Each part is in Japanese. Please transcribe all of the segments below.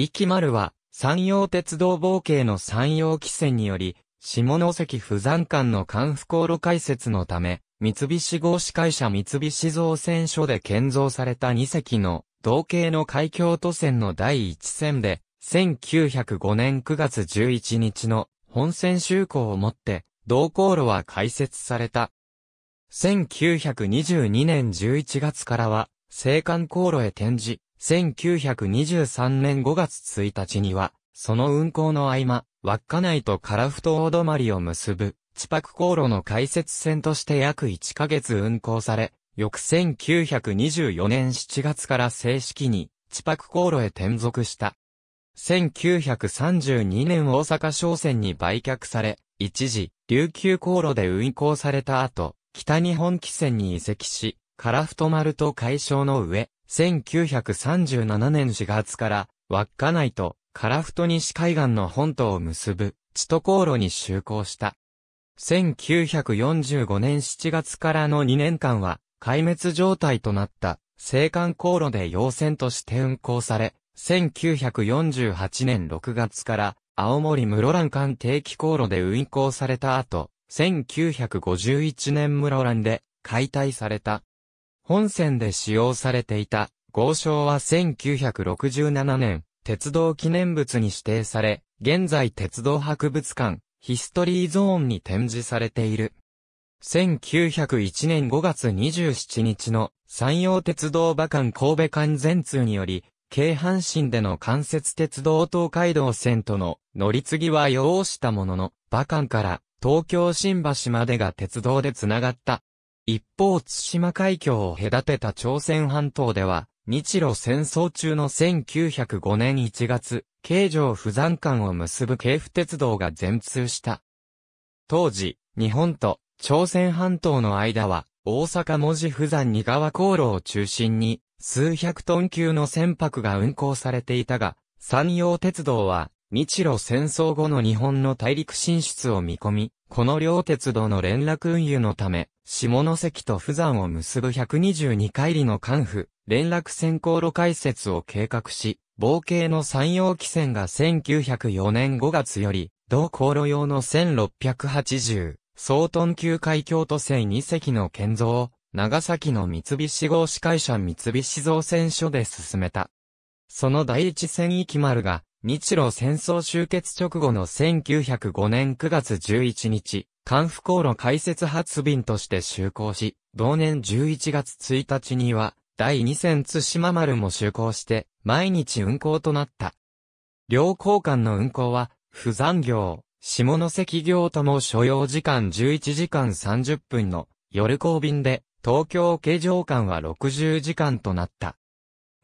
壱岐丸は、山陽鉄道冒険の山陽汽船により、下関不山間の間不航路開設のため、三菱合資会社三菱造船所で建造された2隻の、同型の海峡都船の第1船で、1905年9月11日の本船就航をもって、同航路は開設された。1922年11月からは、青函航路へ転じ、1923年5月1日には、その運行の合間、稚内と樺太大泊を結ぶ、地泊航路の開設線として約1ヶ月運行され、翌1924年7月から正式に、地泊航路へ転属した。1932年大阪商船に売却され、一時、琉球航路で運行された後、北日本汽船に移籍し、樺太丸と解消の上、1937年4月から稚内と樺太西海岸の本島を結ぶ、千都航路に就航した。1945年7月からの2年間は、壊滅状態となった、青函航路で要線として運航され、1948年6月から、青森室蘭間定期航路で運航された後、1951年室蘭で解体された。本線で使用されていた豪商は1967年、鉄道記念物に指定され、現在鉄道博物館、ヒストリーゾーンに展示されている。1901年5月27日の山陽鉄道馬館神戸間全通により、京阪神での関節鉄道東海道線との乗り継ぎは要したものの、馬館から東京新橋までが鉄道でつながった一方、対馬海峡を隔てた朝鮮半島では、日露戦争中の1905年1月、京城不山間を結ぶ京府鉄道が全通した。当時、日本と朝鮮半島の間は、大阪文字不山二川航路を中心に、数百トン級の船舶が運航されていたが、山陽鉄道は、日露戦争後の日本の大陸進出を見込み、この両鉄道の連絡運輸のため、下関と富山を結ぶ122海里の関府、連絡線航路開設を計画し、冒険の山陽汽船が1904年5月より、同航路用の1680、総トン級海峡都船2隻の建造を、長崎の三菱合資会社三菱造船所で進めた。その第一船域丸が、日露戦争終結直後の1905年9月11日、関府航路開設発便として就航し、同年11月1日には、第2戦津島丸も就航して、毎日運航となった。両交換の運航は、不残業、下関業とも所要時間11時間30分の夜航便で、東京京上間は60時間となった。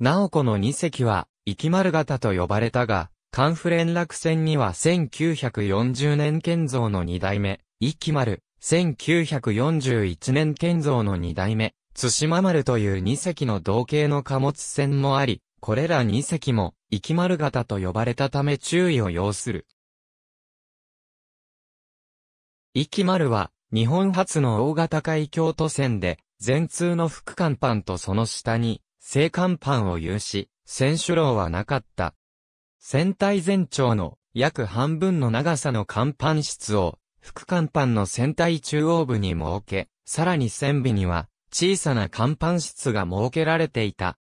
なおこの2隻は、生丸型と呼ばれたが、関府連絡船には1940年建造の2代目、生丸、1941年建造の2代目、津島丸という2隻の同型の貨物船もあり、これら2隻も、生丸型と呼ばれたため注意を要する。生丸は、日本初の大型海峡都船で、全通の副艦板とその下に、正艦板を有し、選手楼はなかった。船体全長の約半分の長さの甲板室を、副甲板の船体中央部に設け、さらに船尾には、小さな甲板室が設けられていた。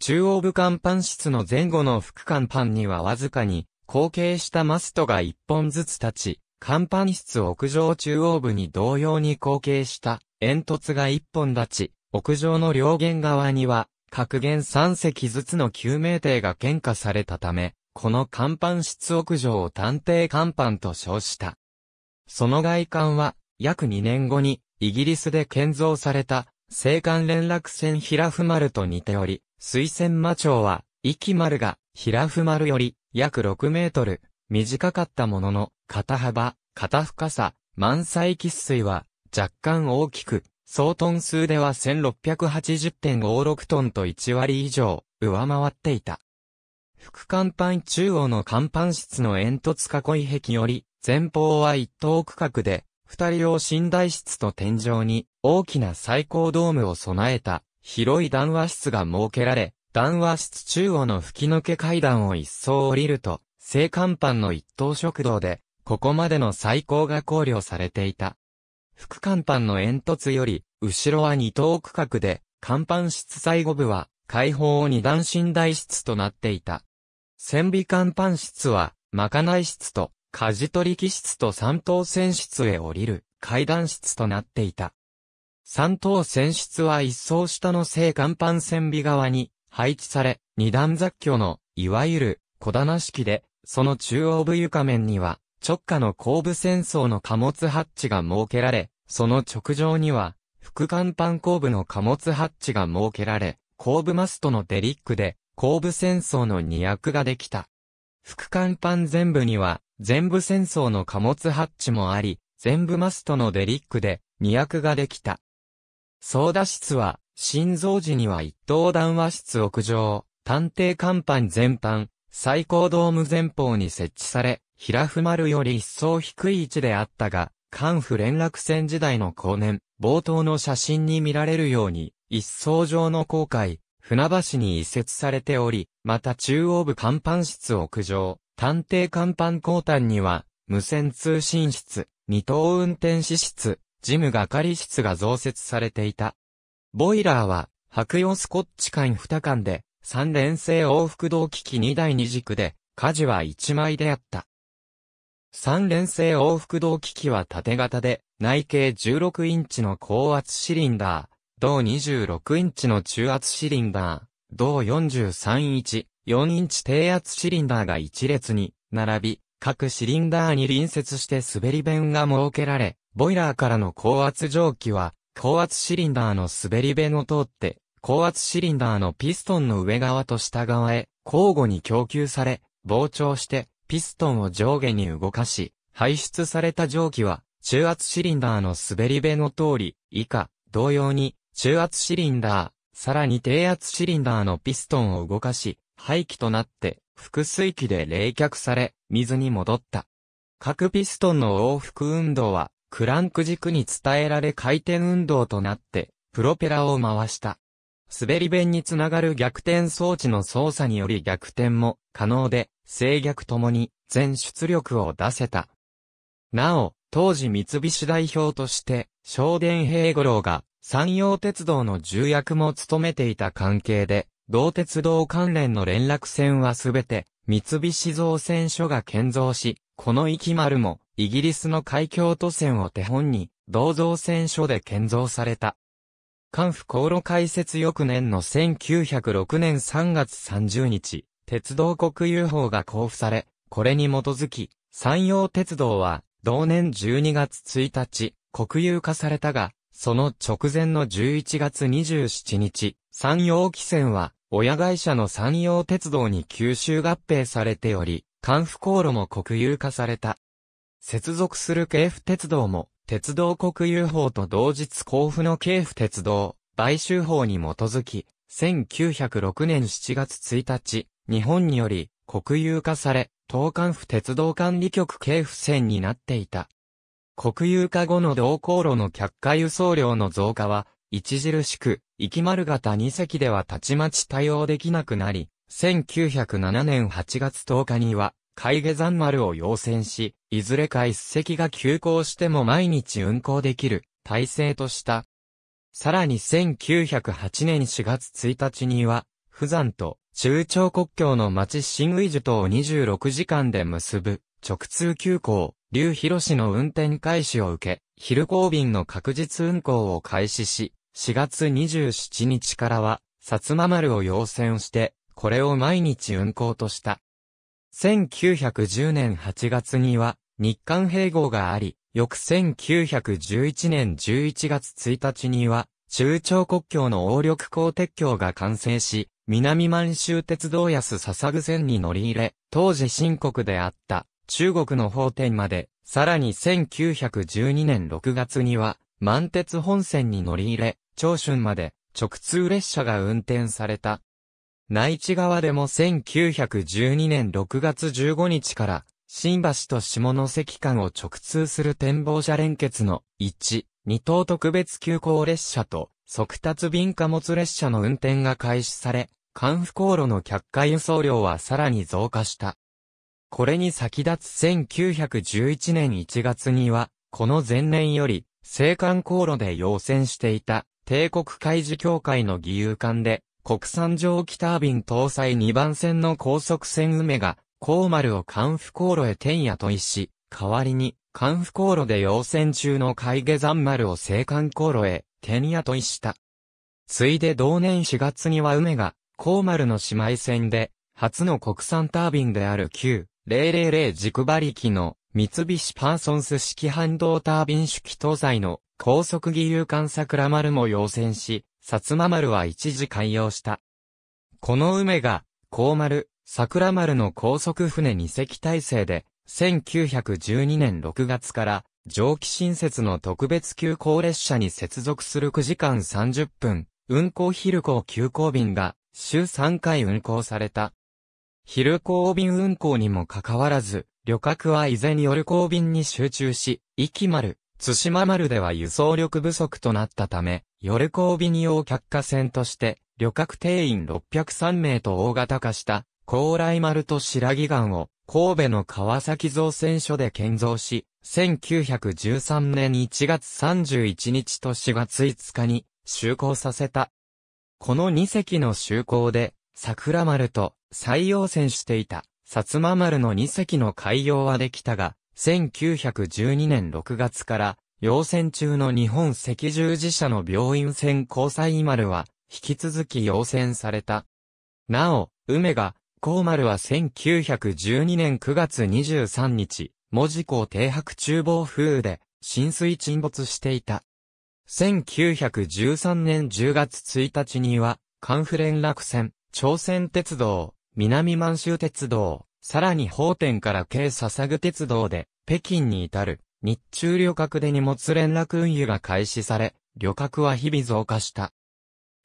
中央部甲板室の前後の副甲板にはわずかに、後傾したマストが一本ずつ立ち、甲板室屋上中央部に同様に後傾した煙突が一本立ち、屋上の両舷側には格言3隻ずつの救命艇が喧嘩されたため、この甲板室屋上を探偵甲板と称した。その外観は、約2年後に、イギリスで建造された、青函連絡船平フ丸と似ており、水仙魔町は、息丸が、平フ丸より、約6メートル、短かったものの、肩幅、肩深さ、満載喫水は、若干大きく、総トン数では1680.56トンと1割以上、上回っていた。副甲板中央の甲板室の煙突囲い壁より、前方は一等区画で、二人用寝台室と天井に大きな最高ドームを備えた広い談話室が設けられ、談話室中央の吹き抜け階段を一層降りると、正甲板の一等食堂で、ここまでの最高が考慮されていた。副甲板の煙突より、後ろは二等区画で、甲板室最後部は、開放二段寝台室となっていた。船尾甲板室は、まかない室と、舵取り機室と三等船室へ降りる階段室となっていた。三等船室は一層下の正甲板船尾側に配置され、二段雑居の、いわゆる小棚式で、その中央部床面には、直下の後部戦争の貨物ハッチが設けられ、その直上には、副艦板後部の貨物ハッチが設けられ、後部マストのデリックで、後部戦争の2役ができた。副艦板全部には、全部戦争の貨物ハッチもあり、全部マストのデリックで、2役ができた。操舵室は、心臓時には一等談話室屋上、探偵甲板全般、最高ドーム前方に設置され、平府丸より一層低い位置であったが、関府連絡船時代の後年、冒頭の写真に見られるように、一層上の航海、船橋に移設されており、また中央部甲板室屋上、探偵甲板後端には、無線通信室、二等運転士室、事務係室が増設されていた。ボイラーは、白洋スコッチ艦二艦で、三連星往復同機器二台二軸で、火事は一枚であった。三連星往復動機器は縦型で、内径16インチの高圧シリンダー、同26インチの中圧シリンダー、同43インチ、4インチ低圧シリンダーが一列に並び、各シリンダーに隣接して滑り弁が設けられ、ボイラーからの高圧蒸気は、高圧シリンダーの滑り弁を通って、高圧シリンダーのピストンの上側と下側へ交互に供給され、膨張してピストンを上下に動かし、排出された蒸気は、中圧シリンダーの滑り部の通り、以下、同様に、中圧シリンダー、さらに低圧シリンダーのピストンを動かし、排気となって、複水器で冷却され、水に戻った。各ピストンの往復運動は、クランク軸に伝えられ回転運動となって、プロペラを回した。滑り弁につながる逆転装置の操作により逆転も可能で、制逆ともに全出力を出せた。なお、当時三菱代表として、昇電平五郎が山陽鉄道の重役も務めていた関係で、同鉄道関連の連絡船はすべて三菱造船所が建造し、この行丸もイギリスの海峡都線を手本に、同造船所で建造された。関府航路開設翌年の1906年3月30日、鉄道国有法が交付され、これに基づき、山陽鉄道は、同年12月1日、国有化されたが、その直前の11月27日、山陽汽船は、親会社の山陽鉄道に吸収合併されており、関府航路も国有化された。接続する k 府鉄道も、鉄道国有法と同日交付の系府鉄道、買収法に基づき、1906年7月1日、日本により国有化され、東関府鉄道管理局系府線になっていた。国有化後の同航路の客貨輸送量の増加は、著しく、行き丸型2隻ではたちまち対応できなくなり、1907年8月10日には、海下山丸を要請し、いずれか一隻が急行しても毎日運行できる体制とした。さらに1908年4月1日には、富山と中朝国境の町新宇イ島とを26時間で結ぶ直通急行、劉広氏の運転開始を受け、昼行便の確実運行を開始し、4月27日からは、薩摩丸を要請して、これを毎日運行とした。1910年8月には日韓併合があり、翌1911年11月1日には中朝国境の王緑港鉄橋が完成し、南満州鉄道安笹具線に乗り入れ、当時新国であった中国の法典まで、さらに1912年6月には満鉄本線に乗り入れ、長春まで直通列車が運転された内地側でも1912年6月15日から、新橋と下関間を直通する展望車連結の1、2等特別急行列車と速達便貨物列車の運転が開始され、関府航路の客貨輸送量はさらに増加した。これに先立つ1911年1月には、この前年より、青函航路で要請していた、帝国海事協会の義勇艦で、国産蒸気タービン搭載2番線の高速線梅が、高丸を関府航路へ天夜と一し、代わりに、関府航路で要線中の海下山丸を青函航路へ、天夜と一した。ついで同年4月には梅が、高丸の姉妹線で、初の国産タービンである旧、000軸馬力の、三菱パーソンス式半導タービン主機搭載の高速義勇艦桜丸も要戦し、薩摩丸は一時開業した。この梅が、高丸、桜丸の高速船2隻体制で、1912年6月から、蒸気新設の特別急行列車に接続する9時間30分、運行昼行急行便が、週3回運行された。昼行便運行にもかかわらず、旅客は依然夜行便に集中し、息丸、津島丸では輸送力不足となったため、夜交尾に用客貨船として、旅客定員603名と大型化した、高麗丸と白木岩を、神戸の川崎造船所で建造し、1913年1月31日と4月5日に、就航させた。この2隻の就航で、桜丸と採用船していた、薩摩丸の2隻の海洋はできたが、1912年6月から、要戦中の日本赤十字社の病院船交際丸は、引き続き要戦された。なお、梅が、高丸は1912年9月23日、文字港停泊中防風雨で、浸水沈没していた。1913年10月1日には、カンフレン落船、朝鮮鉄道、南満州鉄道、さらに法天から軽捧ぐ鉄道で、北京に至る、日中旅客で荷物連絡運輸が開始され、旅客は日々増加した。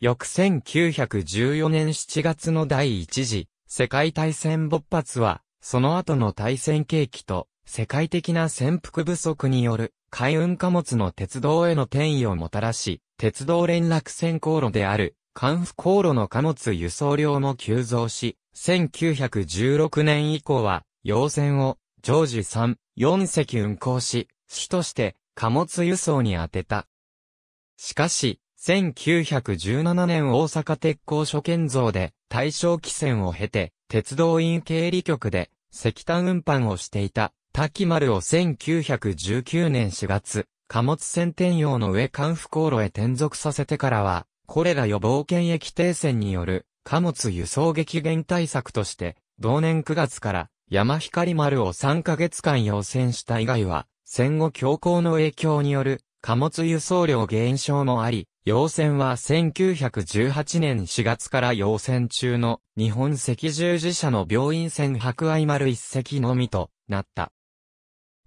翌1914年7月の第一次、世界大戦勃発は、その後の大戦景気と、世界的な潜伏不足による、海運貨物の鉄道への転移をもたらし、鉄道連絡線航路である、関府航路の貨物輸送量も急増し、1916年以降は、洋船を常時3、4隻運航し、主として貨物輸送に当てた。しかし、1917年大阪鉄工所建造で大正汽船を経て、鉄道院経理局で石炭運搬をしていた滝丸を1919年4月、貨物船転用の上関府航路へ転属させてからは、これら予防検疫停戦による貨物輸送激減対策として、同年9月から山光丸を3ヶ月間要請した以外は、戦後強行の影響による貨物輸送量減少もあり、要戦は1918年4月から要戦中の日本赤十字社の病院船博愛丸一隻のみとなった。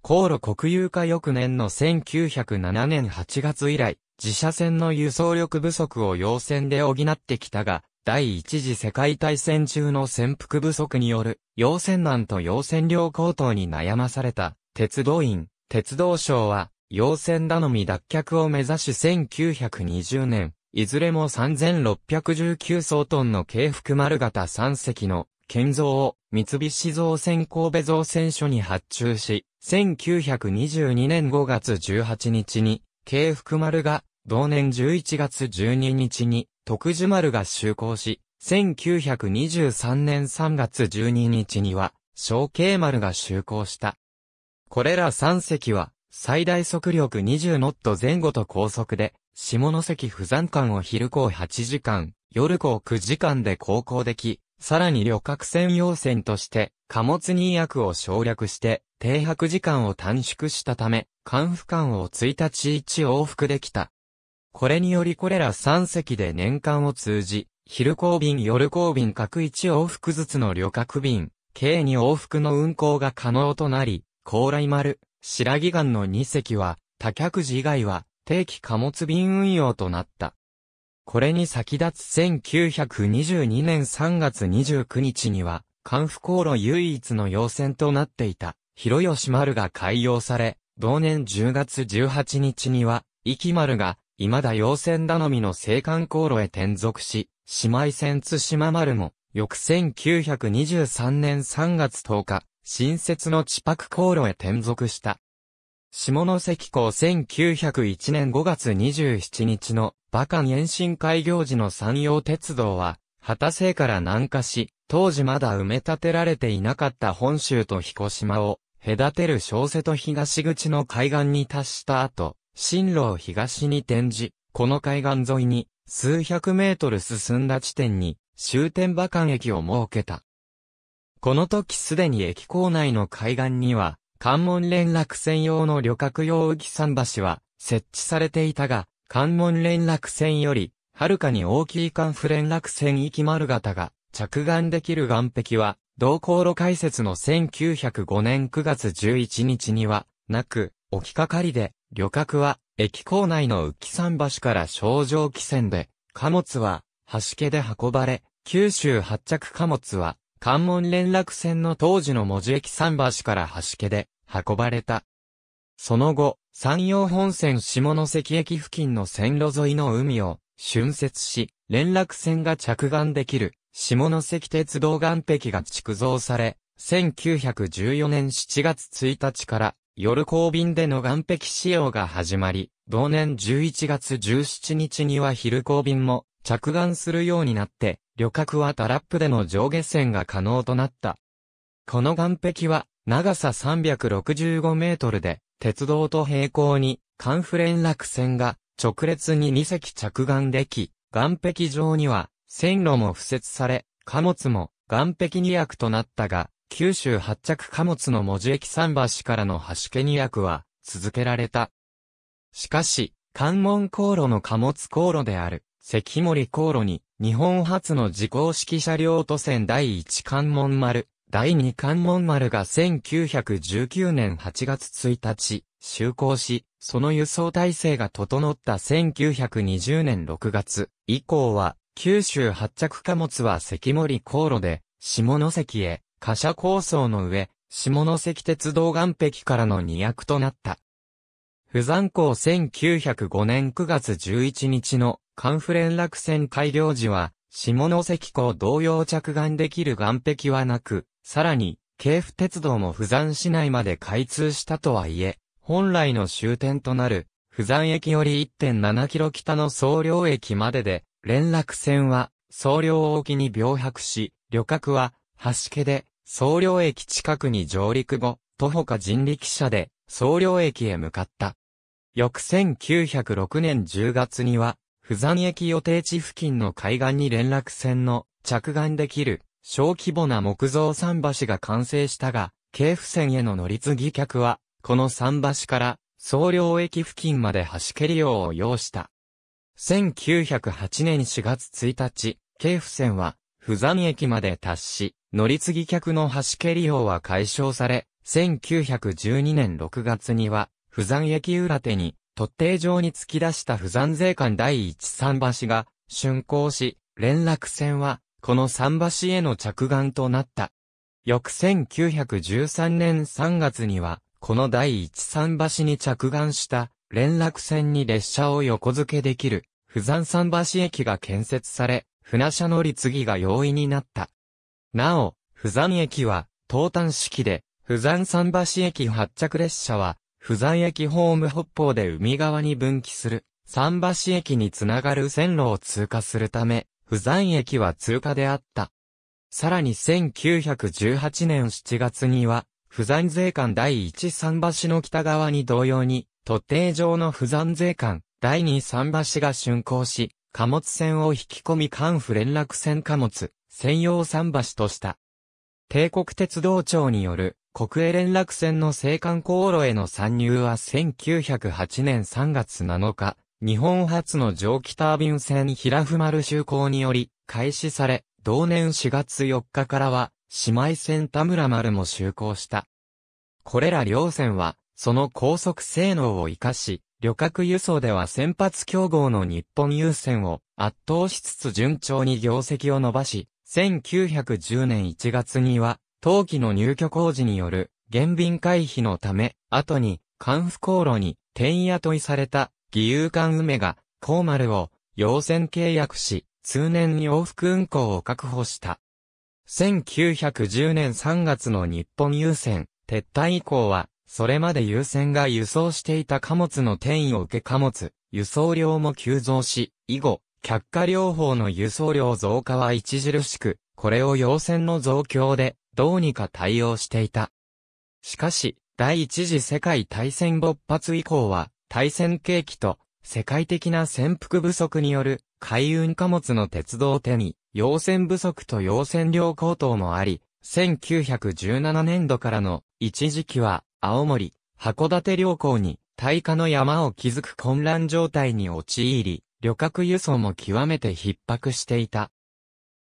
航路国有化翌年の1907年8月以来、自社船の輸送力不足を要船で補ってきたが、第一次世界大戦中の潜伏不足による、要船難と要船量高騰に悩まされた、鉄道院、鉄道省は、要船頼み脱却を目指し1920年、いずれも3619総トンの軽複丸型3隻の建造を三菱造船神戸造船所に発注し、1922年5月18日に、軽複丸が同年11月12日に、徳寿丸が就航し、1923年3月12日には、小慶丸が就航した。これら3隻は、最大速力20ノット前後と高速で、下関不山間を昼港8時間、夜港9時間で航行でき、さらに旅客船要船として、貨物人役を省略して、停泊時間を短縮したため、寒府間を1日1往復できた。これによりこれら3隻で年間を通じ、昼行便夜行便各1往復ずつの旅客便、計2往復の運行が可能となり、高麗丸、白木岩の2隻は、他客時以外は、定期貨物便運用となった。これに先立つ1922年3月29日には、関府航路唯一の要線となっていた、広吉丸が開業され、同年10月18日には、壱岐丸が未だ洋船頼みの青函航路へ転属し、姉妹船津島丸も、翌1923年3月10日、新設の地泊航路へ転属した。下関港1901年5月27日の馬鹿延伸開業時の山陽鉄道は、畑瀬から南下し、当時まだ埋め立てられていなかった本州と彦島を隔てる小瀬と東口の海岸に達した後、進路を東に転じ、この海岸沿いに数百メートル進んだ地点に終点馬間駅を設けた。この時すでに駅構内の海岸には、関門連絡専用の旅客用浮き桟橋は設置されていたが、関門連絡船より、はるかに大きい関府連絡船行き丸型が着岸できる岸壁は、同航路開設の1905年9月11日には、なく、置きかかりで、旅客は、駅構内の浮き桟橋から商場汽船で、貨物は、橋家で運ばれ、九州発着貨物は、関門連絡船の当時の文字駅桟橋から橋家で、運ばれた。その後、山陽本線下関駅付近の線路沿いの海を、浚渫し、連絡船が着岸できる、下関鉄道岸壁が築造され、1914年7月1日から夜行便での岸壁使用が始まり、同年11月17日には昼行便も着岸するようになって、旅客はタラップでの上下線が可能となった。この岸壁は長さ365メートルで、鉄道と並行に、カンフ連絡線が直列に2隻着岸でき、岸壁上には線路も付設され、貨物も岸壁2役となったが、九州発着貨物の文字駅桟橋からの橋家に役は続けられた。しかし、関門航路の貨物航路である関森航路に日本初の自公式車両都線第一関門丸、第二関門丸が1919年8月1日、就航し、その輸送体制が整った1920年6月以降は、九州発着貨物は関森航路で、下関へ、貨車構想の上、下関鉄道岸壁からの2役となった。不山港1905年9月11日の関府連絡船開業時は、下関港同様着岸できる岸壁はなく、さらに、京府鉄道も不山市内まで開通したとはいえ、本来の終点となる、不山駅より1.7キロ北の総領駅までで、連絡船は、総領沖に病白し、旅客は、橋家で、総領駅近くに上陸後、徒歩か人力車で総領駅へ向かった。翌1906年10月には、釜山駅予定地付近の海岸に連絡船の着岸できる小規模な木造桟橋が完成したが、京府線への乗り継ぎ客は、この桟橋から総領駅付近まで橋蹴り用を要した。1908年4月1日、京府線は、釜山駅まで達し、乗り継ぎ客の橋蹴り用は解消され、1912年6月には、富山駅裏手に、突堤上に突き出した富山税関第一桟橋が、竣工し、連絡船は、この桟橋への着岸となった。翌1913年3月には、この第一桟橋に着岸した、連絡船に列車を横付けできる、富山桟橋駅が建設され、船車乗り継ぎが容易になった。なお、釜山駅は、東端式で、釜山桟橋駅発着列車は、釜山駅ホーム北方で海側に分岐する、桟橋駅につながる線路を通過するため、釜山駅は通過であった。さらに1918年7月には、釜山税関第1桟橋の北側に同様に、特定上の釜山税関第2桟橋が竣工し、貨物船を引き込み関府連絡船貨物、専用桟橋とした。帝国鉄道庁による国営連絡船の青函航路への参入は1908年3月7日、日本初の蒸気タービン船平ふ丸就航により開始され、同年4月4日からは姉妹船田村丸も就航した。これら両船は、その高速性能を活かし、旅客輸送では先発競合の日本優先を圧倒しつつ順調に業績を伸ばし、1910年1月には、当期の入居工事による減便回避のため、後に、関府航路に転雇いされた義勇艦梅が、高丸を要船契約し、通年に往復運航を確保した。1910年3月の日本郵船撤退以降は、それまで優先が輸送していた貨物の転移を受け貨物、輸送量も急増し、以後、却下療法の輸送量増加は著しく、これを要線の増強で、どうにか対応していた。しかし、第一次世界大戦勃発以降は、大戦景気と、世界的な潜伏不足による、海運貨物の鉄道手に、要線不足と要線量高騰もあり、1917年度からの一時期は、青森、函館両港に、大化の山を築く混乱状態に陥り、旅客輸送も極めて逼迫していた。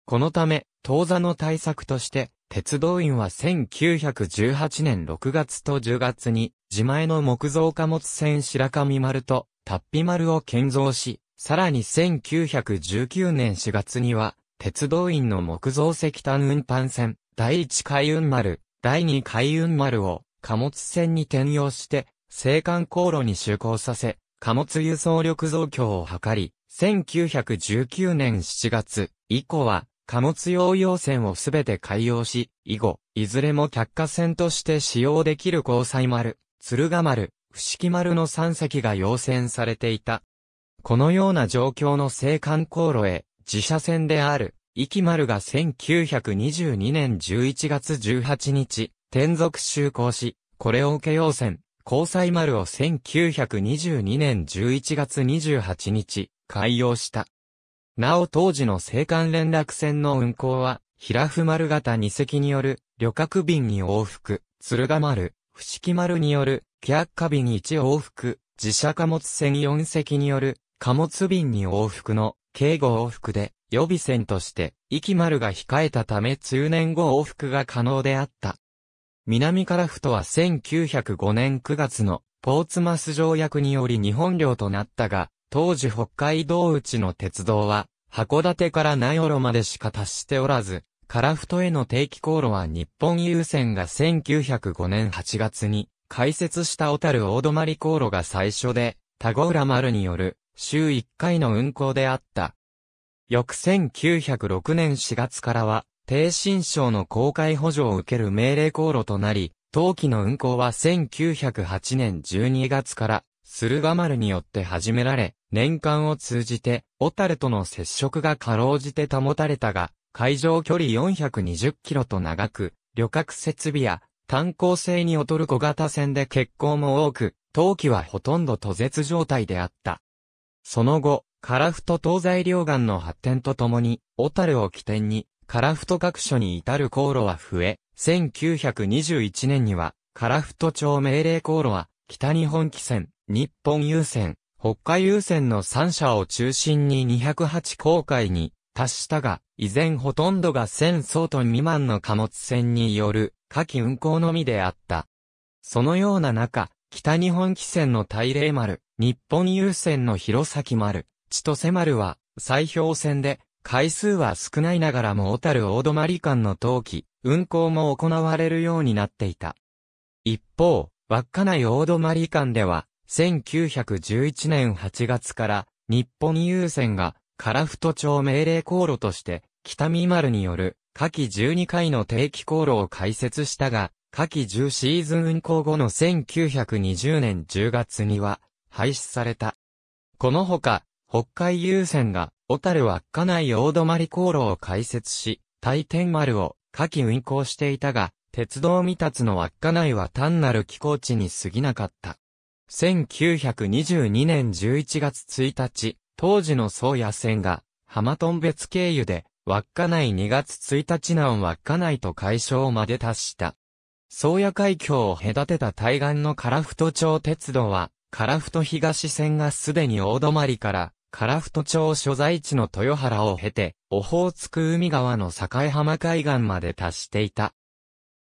このため、当座の対策として、鉄道員は1918年6月と10月に、自前の木造貨物船白神丸と、タッピ丸を建造し、さらに1919年4月には、鉄道員の木造石炭運搬船、第1海運丸、第2海運丸を貨物船に転用して、青函航路に就航させ、貨物輸送力増強を図り、1919年7月以降は貨物用用船をすべて改用し、以後、いずれも客貨船として使用できる交際丸、鶴ヶ丸、伏木丸の3隻が要船されていた。このような状況の青函航路へ、自社船である、壱岐丸が1922年11月18日、転属就航し、これを受け要船、交際丸を1922年11月28日、開業した。なお当時の青函連絡船の運航は、平府丸型2隻による旅客便に往復、鶴ヶ丸、伏木丸による客下便1往復、自社貨物船4隻による貨物便に往復の警護往復で予備船として、息丸が控えたため通年後往復が可能であった。南カラフトは1905年9月のポーツマス条約により日本領となったが、当時北海道内の鉄道は、函館から名寄までしか達しておらず、カラフトへの定期航路は日本郵船が1905年8月に開設した小樽大泊航路が最初で、田子浦丸による週1回の運行であった。翌1906年4月からは、低新省の公開補助を受ける命令航路となり、当期の運行は1908年12月から駿河丸によって始められ、年間を通じて、小樽との接触がかろうじて保たれたが、海上距離420キロと長く、旅客設備や炭鉱性に劣る小型船で欠航も多く、陶器はほとんど途絶状態であった。その後、フト東西両岸の発展とともに、小樽を起点に、カラフト各所に至る航路は増え、1921年には、カラフト町命令航路は、北日本汽船、日本郵船、北海郵船の3社を中心に208航海に達したが、依然ほとんどが1000相当未満の貨物船による夏季運航のみであった。そのような中、北日本汽船の大霊丸、日本郵船の弘前丸、千歳丸は、砕氷船で、回数は少ないながらも小樽大泊間の冬季、運行も行われるようになっていた。一方、稚内大泊間では、1911年8月から、日本郵船が、樺太町命令航路として、北見丸による、夏季12回の定期航路を開設したが、夏季10シーズン運行後の1920年10月には、廃止された。このほか、北海優先が、小樽稚内大泊航路を開設し、大天丸を、夏季運行していたが、鉄道未達の稚内は単なる寄港地に過ぎなかった。1922年11月1日、当時の宗谷線が、浜頓別経由で、稚内2月1日南稚内と解消まで達した。宗谷海峡を隔てた対岸の唐太町鉄道は、唐太東線がすでに大泊からカラフト町所在地の豊原を経て、オホーツク海側の境浜海岸まで達していた。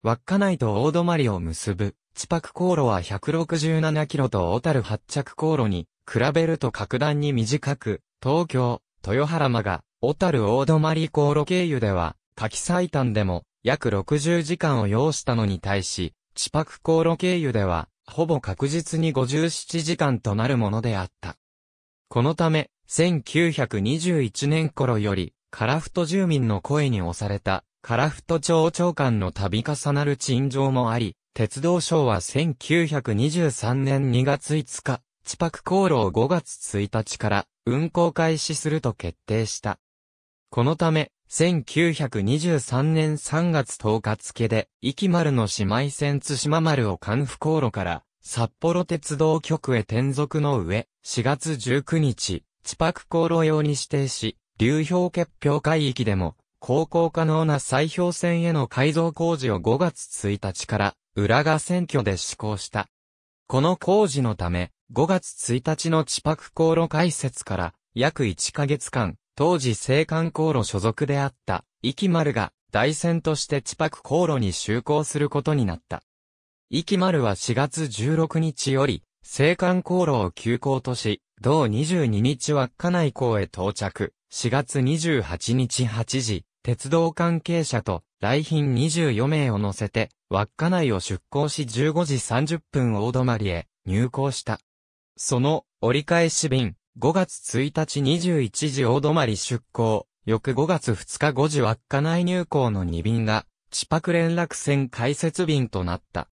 稚内と大泊を結ぶ、地泊航路は167キロと小樽発着航路に、比べると格段に短く、東京、豊原間が、小樽大泊航路経由では、夏季最短でも、約60時間を要したのに対し、地泊航路経由では、ほぼ確実に57時間となるものであった。このため、1921年頃より、カラフト住民の声に押された、カラフト町長官の度重なる陳情もあり、鉄道省は1923年2月5日、地泊航路を5月1日から運行開始すると決定した。このため、1923年3月10日付で、壱岐丸の姉妹線津島丸を関府航路から札幌鉄道局へ転属の上、4月19日、地泊航路用に指定し、流氷結氷海域でも、航行可能な砕氷船への改造工事を5月1日から、浦賀選挙で施行した。この工事のため、5月1日の地泊航路開設から、約1ヶ月間、当時青函航路所属であった、生き丸が、大船として地泊航路に就航することになった。息丸は4月16日より、青函航路を急行とし、同22日稚内港へ到着。4月28日8時、鉄道関係者と来賓24名を乗せて、稚内を出港し15時30分大泊へ入港した。その折り返し便、5月1日21時大泊出港、翌5月2日5時稚内入港の2便が、千泊連絡船開設便となった。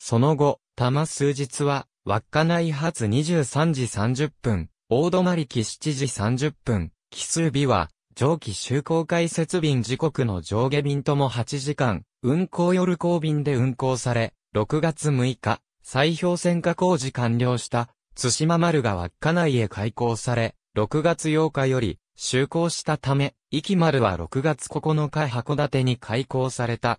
その後、たま数日は、稚内発23時30分、大泊期7時30分、奇数日は、上記就航開設便時刻の上下便とも8時間、運行夜行便で運行され、6月6日、再氷船化工事完了した、津島丸が稚内へ開港され、6月8日より、就航したため、壱岐丸は6月9日函館に開港された。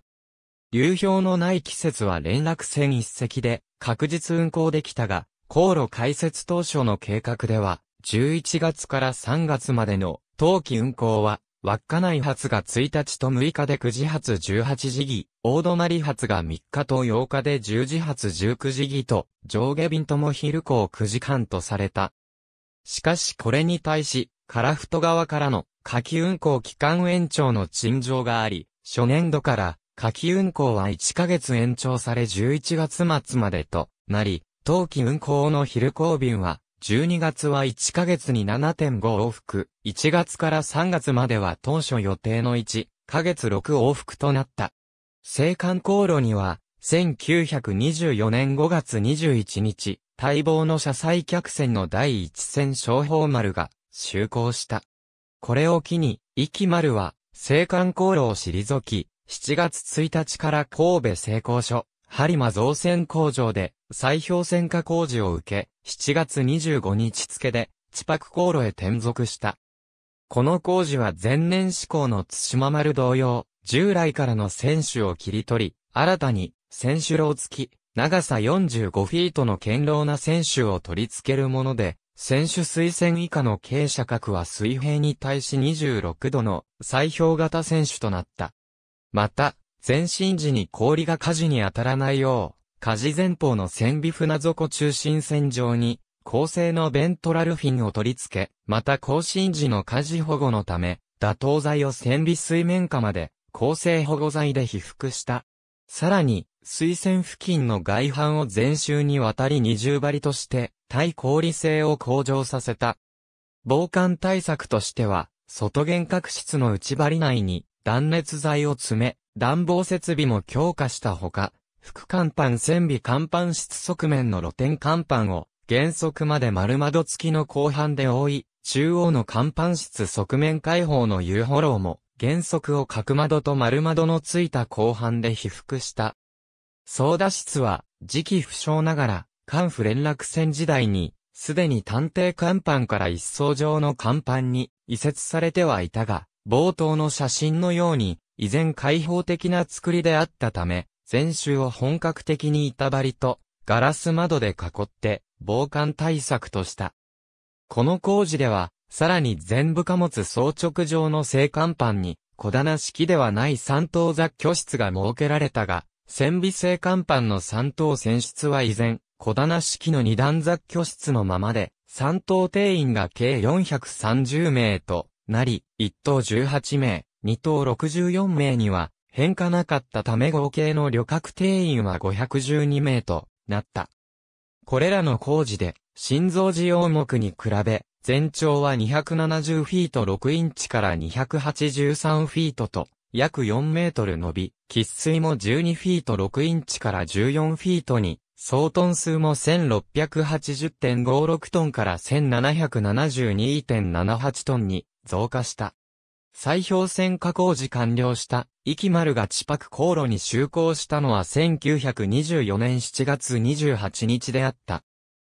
流氷のない季節は連絡船一隻で確実運航できたが、航路開設当初の計画では、11月から3月までの冬季運航は、稚内発が1日と6日で9時発18時儀、大泊発が3日と8日で10時発19時儀と、上下便とも昼行9時間とされた。しかしこれに対し、カラフト側からの夏季運航期間延長の陳情があり、初年度から夏季運行は1ヶ月延長され11月末までとなり、冬季運行の昼行便は、12月は1ヶ月に7.5往復、1月から3月までは当初予定の1ヶ月6往復となった。青函航路には、1924年5月21日、待望の車載客船の第一船商法丸が就航した。これを機に、壱岐丸は、青函航路を退き、7月1日から神戸製鋼所、播磨造船工場で砕氷船化工事を受け、7月25日付で、地泊航路へ転属した。この工事は前年志行の津島丸同様、従来からの船首を切り取り、新たに船首楼付き、長さ45フィートの堅牢な船首を取り付けるもので、船首水線以下の傾斜角は水平に対し26度の砕氷型船首となった。また、前進時に氷が火事に当たらないよう、火事前方の船尾船底中心線上に、高性のベントラルフィンを取り付け、また更新時の火事保護のため、打倒剤を船尾水面下まで、構成保護剤で被覆した。さらに、水線付近の外反を全周にわたり二重張りとして、対氷性を向上させた。防寒対策としては、外幻覚室の内張り内に、断熱材を詰め、暖房設備も強化したほか、副甲板線尾甲板室側面の露天甲板を原則まで丸窓付きの後半で覆い、中央の甲板室側面開放の遊歩廊も原則を角窓と丸窓のついた後半で被覆した。操舵室は時期不詳ながら、官府連絡船時代に、すでに探偵甲板から一層上の甲板に移設されてはいたが、冒頭の写真のように、依然開放的な作りであったため、全周を本格的に板張りと、ガラス窓で囲って、防寒対策とした。この工事では、さらに全部貨物装着場の青函板に、小棚式ではない三等雑居室が設けられたが、線尾性甲板の三等選出は依然、小棚式の二段雑居室のままで、三等定員が計430名と、なり、一等18名、二等64名には変化なかったため合計の旅客定員は512名となった。これらの工事で、心臓寺用目に比べ、全長は270フィート6インチから283フィートと、約4メートル伸び、喫水も12フィート6インチから14フィートに総トン数も1680.56トンから1772.78トンに増加した。砕氷船加工時完了した、息丸がチパク航路に就航したのは1924年7月28日であった。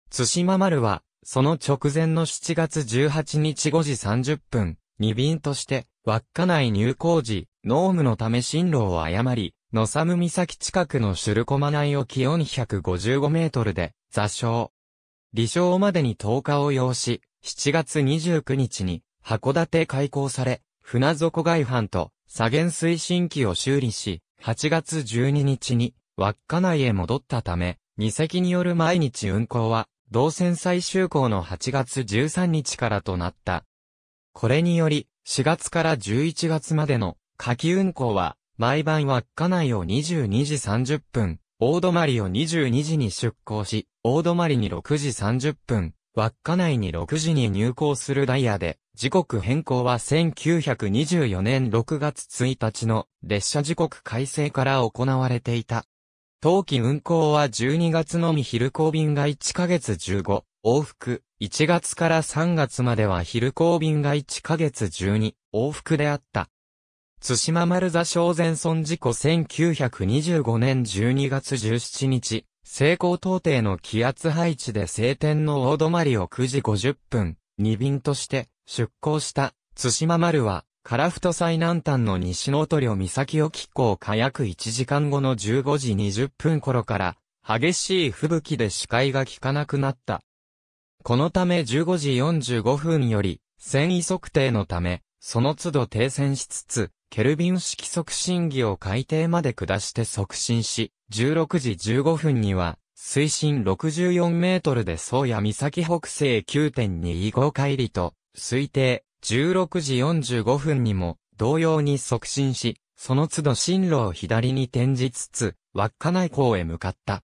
津島丸は、その直前の7月18日5時30分、二便として、稚内入港時、農務のため進路を誤り、野寒岬近くのシュルコマ内沖455メートルで、座礁。離礁までに10日を要し、7月29日に、函館開港され、船底外帆と、左舷推進機を修理し、8月12日に、稚内へ戻ったため、2隻による毎日運航は、同船最終航の8月13日からとなった。これにより、4月から11月までの夏季運航は、毎晩稚内を22時30分、大泊を22時に出港し、大泊に6時30分、稚内に6時に入港するダイヤで、時刻変更は1924年6月1日の列車時刻改正から行われていた。冬季運行は12月のみ昼行便が1ヶ月15、往復、1月から3月までは昼行便が1ヶ月12、往復であった。津島丸座小前村事故1925年12月17日、西高東低の気圧配置で晴天の大止を9時50分、二便として出港した津島丸は、樺太最南端の西の鳥領岬沖港火約1時間後の15時20分頃から、激しい吹雪で視界が効かなくなった。このため15時45分より、繊維測定のため、その都度停戦しつつ、ケルビン式促進儀を海底まで下して促進し、16時15分には、水深64メートルで宗谷岬北西9.225海里と、推定、16時45分にも、同様に促進し、その都度進路を左に転じつつ、稚内港へ向かった。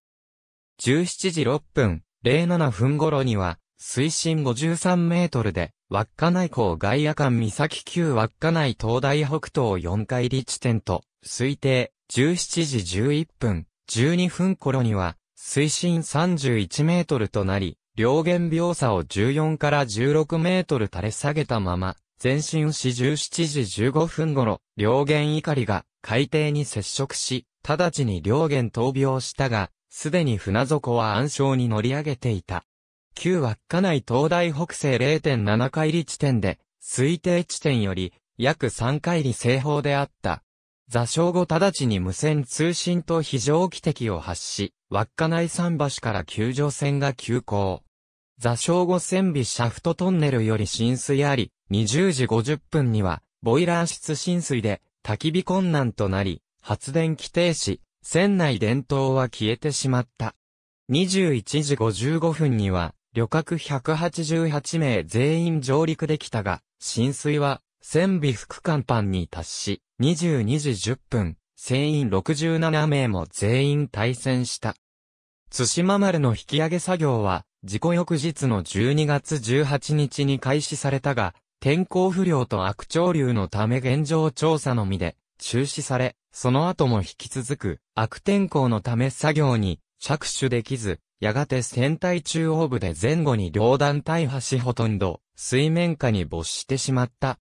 17時6分、07分頃には、水深53メートルで、稚内港外夜間岬旧稚内東大北東4階立地点と、推定、17時11分、12分頃には、水深31メートルとなり、両舷秒差を14から16メートル垂れ下げたまま、前進し17時15分頃、両舷怒りが海底に接触し、直ちに両舷闘病したが、すでに船底は暗礁に乗り上げていた。旧稚内東大北西0.7海里地点で、推定地点より約3海里西方であった。座礁後直ちに無線通信と非常機敵を発し、稚内桟橋から救助船が急行。座礁後船尾シャフトトンネルより浸水あり、20時50分には、ボイラー室浸水で、焚き火困難となり、発電規定し、船内電灯は消えてしまった。21時55分には、旅客188名全員上陸できたが、浸水は、船尾副艦板に達し、22時10分、船員67名も全員対戦した。津島丸の引き上げ作業は、事故翌日の12月18日に開始されたが、天候不良と悪潮流のため現状調査のみで、中止され、その後も引き続く、悪天候のため作業に着手できず、やがて船体中央部で前後に両団体破しほとんど、水面下に没してしまった。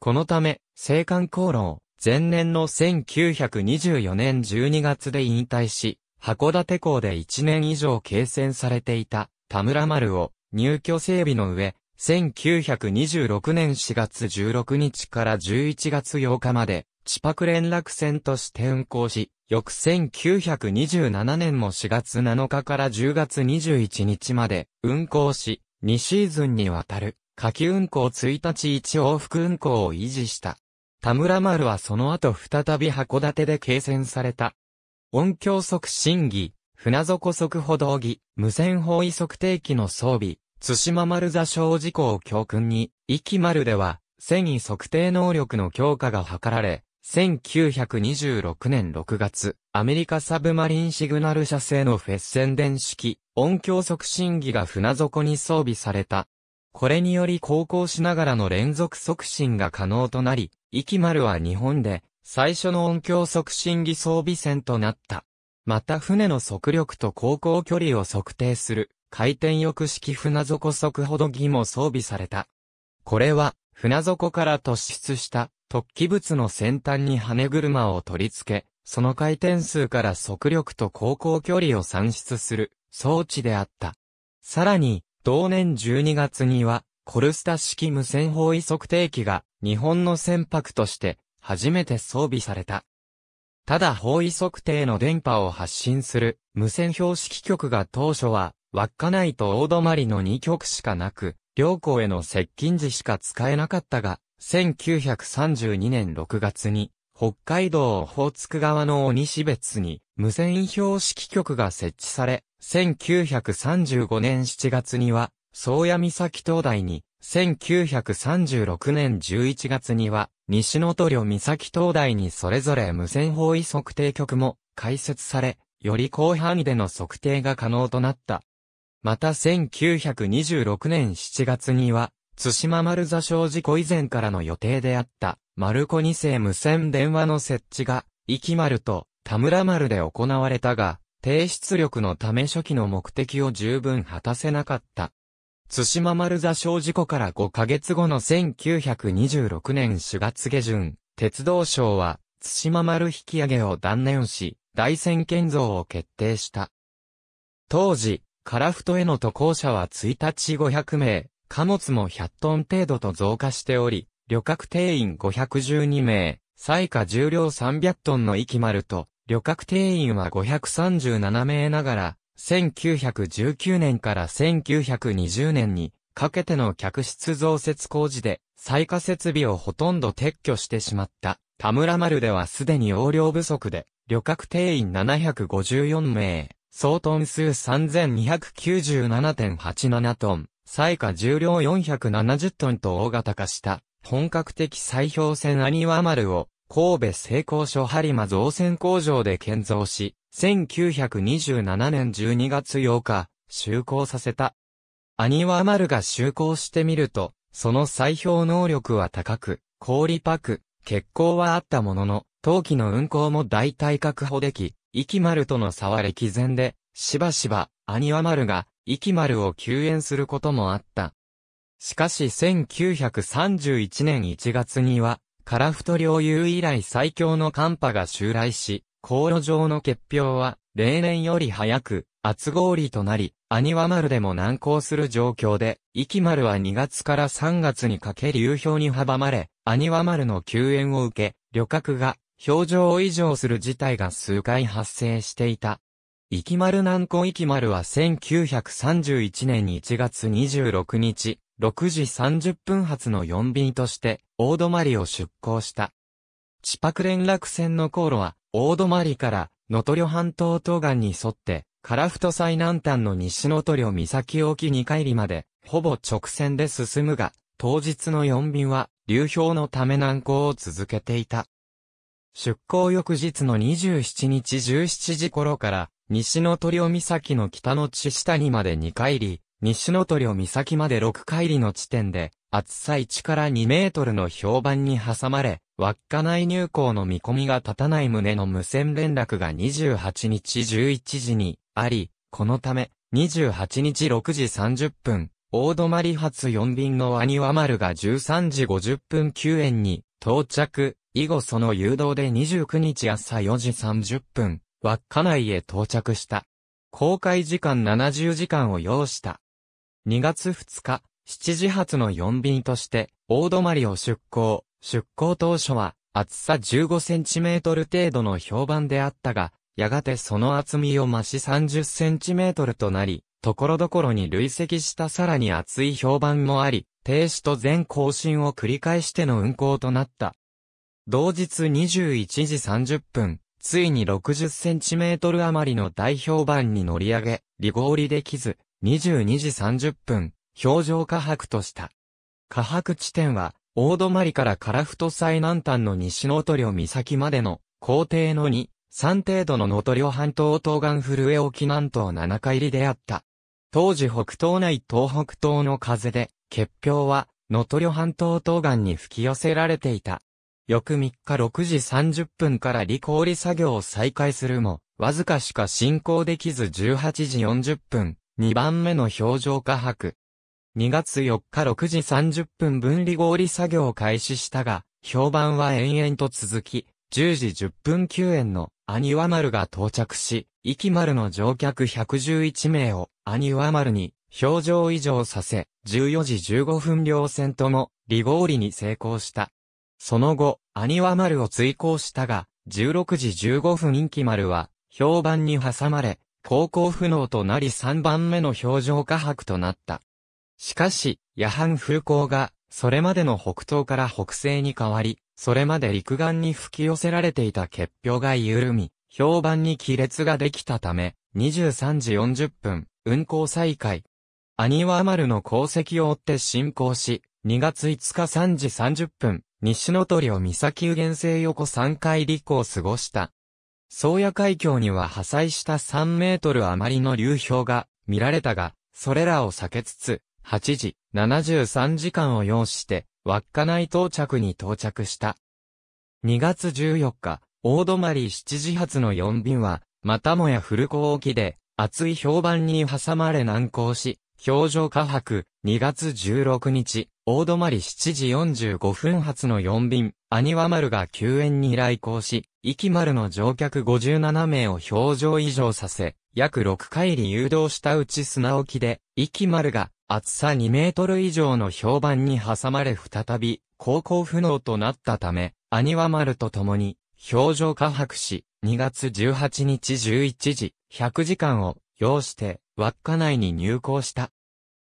このため、青函航路前年の1924年12月で引退し、函館港で1年以上継戦されていた田村丸を入居整備の上、1926年4月16日から11月8日まで地パ連絡船として運航し、翌1927年も4月7日から10月21日まで運航し、2シーズンにわたる、夏季運航1日1往復運航を維持した。田村丸はその後再び函館で形成された。音響速審儀、船底速歩道儀、無線方位測定器の装備、津島丸座礁事故を教訓に、壱岐丸では、繊維測定能力の強化が図られ、1926年6月、アメリカサブマリンシグナル社製のフェッセン電式音響促進儀が船底に装備された。これにより航行しながらの連続促進が可能となり、イキマルは日本で最初の音響促進儀装備船となった。また船の速力と航行距離を測定する回転翼式船底速歩度儀も装備された。これは船底から突出した突起物の先端に羽車を取り付け、その回転数から速力と航行距離を算出する装置であった。さらに、同年12月には、コルスタ式無線方位測定器が日本の船舶として初めて装備された。ただ方位測定の電波を発信する無線標識局が当初は稚内と大泊の2局しかなく、両校への接近時しか使えなかったが、1932年6月に、北海道オホーツク側の鬼市別に無線標識局が設置され、1935年7月には、宗谷岬灯台に、1936年11月には、西の塗料岬灯台にそれぞれ無線方位測定局も開設され、より広範囲での測定が可能となった。また1926年7月には、津島丸座礁事故以前からの予定であった、丸子二世無線電話の設置が、生丸と田村丸で行われたが、低出力のため初期の目的を十分果たせなかった。津島丸座礁事故から5ヶ月後の1926年4月下旬、鉄道省は津島丸引き上げを断念し、大船建造を決定した。当時、カラフトへの渡航者は1日500名、貨物も100トン程度と増加しており、旅客定員512名、最下重量300トンの域丸と、旅客定員は537名ながら、1919年から1920年にかけての客室増設工事で、最下設備をほとんど撤去してしまった。田村丸ではすでに容量不足で、旅客定員754名、総トン数3297.87トン、最下重量470トンと大型化した、本格的砕氷船アニワ丸を、神戸製鋼所播磨造船工場で建造し、1927年12月8日、就航させた。アニワ丸が就航してみると、その砕氷能力は高く、氷パック、欠航はあったものの、冬季の運航も大体確保でき、生き丸との差は歴然で、しばしば、アニワ丸が、生き丸を救援することもあった。しかし1931年1月には、カラフト領有以来最強の寒波が襲来し、航路上の結氷は、例年より早く、厚氷となり、アニワ丸でも難航する状況で、生き丸は2月から3月にかけ流氷に阻まれ、アニワ丸の救援を受け、旅客が、表情を異常する事態が数回発生していた。生丸南湖生丸は1931年1月26日、6時30分発の4便として、大泊を出港した。千泊連絡船の航路は、大泊から、りょ半島東岸に沿って、カラフト最南端の西能取岬沖二帰りまで、ほぼ直線で進むが、当日の4便は、流氷のため難航を続けていた。出港翌日の27日17時頃から、西の鳥尾岬の北の地下にまで2回り、西の鳥尾岬まで6回りの地点で、厚さ1から2メートルの評判に挟まれ、稚内入港の見込みが立たない旨の無線連絡が28日11時にあり、このため、28日6時30分、大泊発4便のワニワ丸が13時50分9円に到着、以後その誘導で29日朝4時30分、稚内へ到着した。公開時間70時間を要した。2月2日、7時発の4便として、大泊を出港。出港当初は、厚さ15センチメートル程度の評判であったが、やがてその厚みを増し30センチメートルとなり、ところどころに累積したさらに厚い評判もあり、停止と全更新を繰り返しての運行となった。同日21時30分、ついに6 0トル余りの大表板に乗り上げ、離合離できず、22時30分、氷上下白とした。下白地点は、大泊から樺太最南端の西の鳥領岬までの、皇帝の2、3程度の野鳥半島東岸古江沖南東7海入りであった。当時北東内東北東の風で、結氷は、野鳥半島東岸に吹き寄せられていた。翌3日6時30分から利氷作業を再開するも、わずかしか進行できず18時40分、2番目の表情下白。2月4日6時30分分離合理作業を開始したが、評判は延々と続き、10時10分救援のアニワ丸が到着し、イキ丸の乗客111名をアニワ丸に表情異常させ、14時15分両線とも離合理に成功した。その後、アワマ丸を追行したが、16時15分人気丸は、評判に挟まれ、航行不能となり3番目の表情下白となった。しかし、夜半風光が、それまでの北東から北西に変わり、それまで陸岸に吹き寄せられていた結氷が緩み、評判に亀裂ができたため、23時40分、運行再開。アニワマルの功績を追って進行し、2月5日3時30分、西の鳥を岬右原生横3回陸を過ごした。宗谷海峡には破砕した3メートル余りの流氷が見られたが、それらを避けつつ、8時、73時間を要して、稚内到着に到着した。2月14日、大泊7時発の4便は、またもや古港沖で、厚い評判に挟まれ難航し、表情下白、2月16日、大泊7時45分発の4便、アニワ丸が救援に来航し、キマ丸の乗客57名を表情異常させ、約6回り誘導したうち砂置きで、キマ丸が厚さ2メートル以上の評判に挟まれ再び、航行不能となったため、アニワ丸と共に、表情下白し、2月18日11時、100時間を要して、稚内に入港した。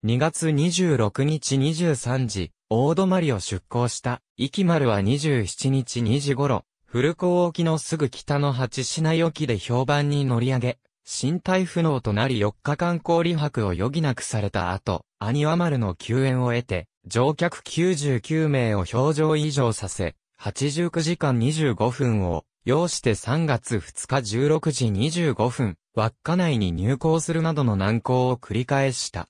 2月26日23時、大泊を出港した、壱岐丸は27日2時頃、古港沖のすぐ北の八品沖で評判に乗り上げ、身体不能となり4日間氷泊を余儀なくされた後、アニワ丸の救援を得て、乗客99名を表情以上させ、89時間25分を、要して3月2日16時25分、稚内に入港するなどの難航を繰り返した。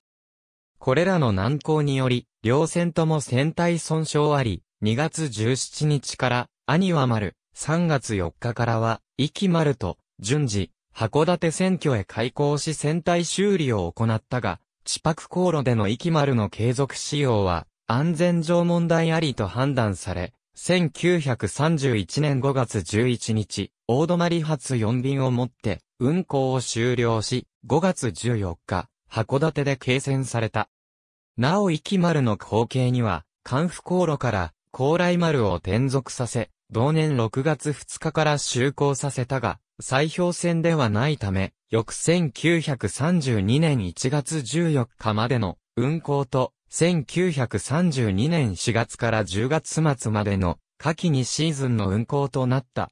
これらの難航により、両船とも船体損傷あり、2月17日から、兄は丸、3月4日からは、壱丸と、順次、函館選挙へ開港し船体修理を行ったが、地泊航路での壱丸の継続使用は、安全上問題ありと判断され、1931年5月11日、大泊発4便をもって、運航を終了し、5月14日、函館で掲戦された。なお壱丸の後継には、関府航路から高麗丸を転属させ、同年6月2日から就航させたが、再評船ではないため、翌1932年1月14日までの運航と、1932年4月から10月末までの夏季にシーズンの運航となった。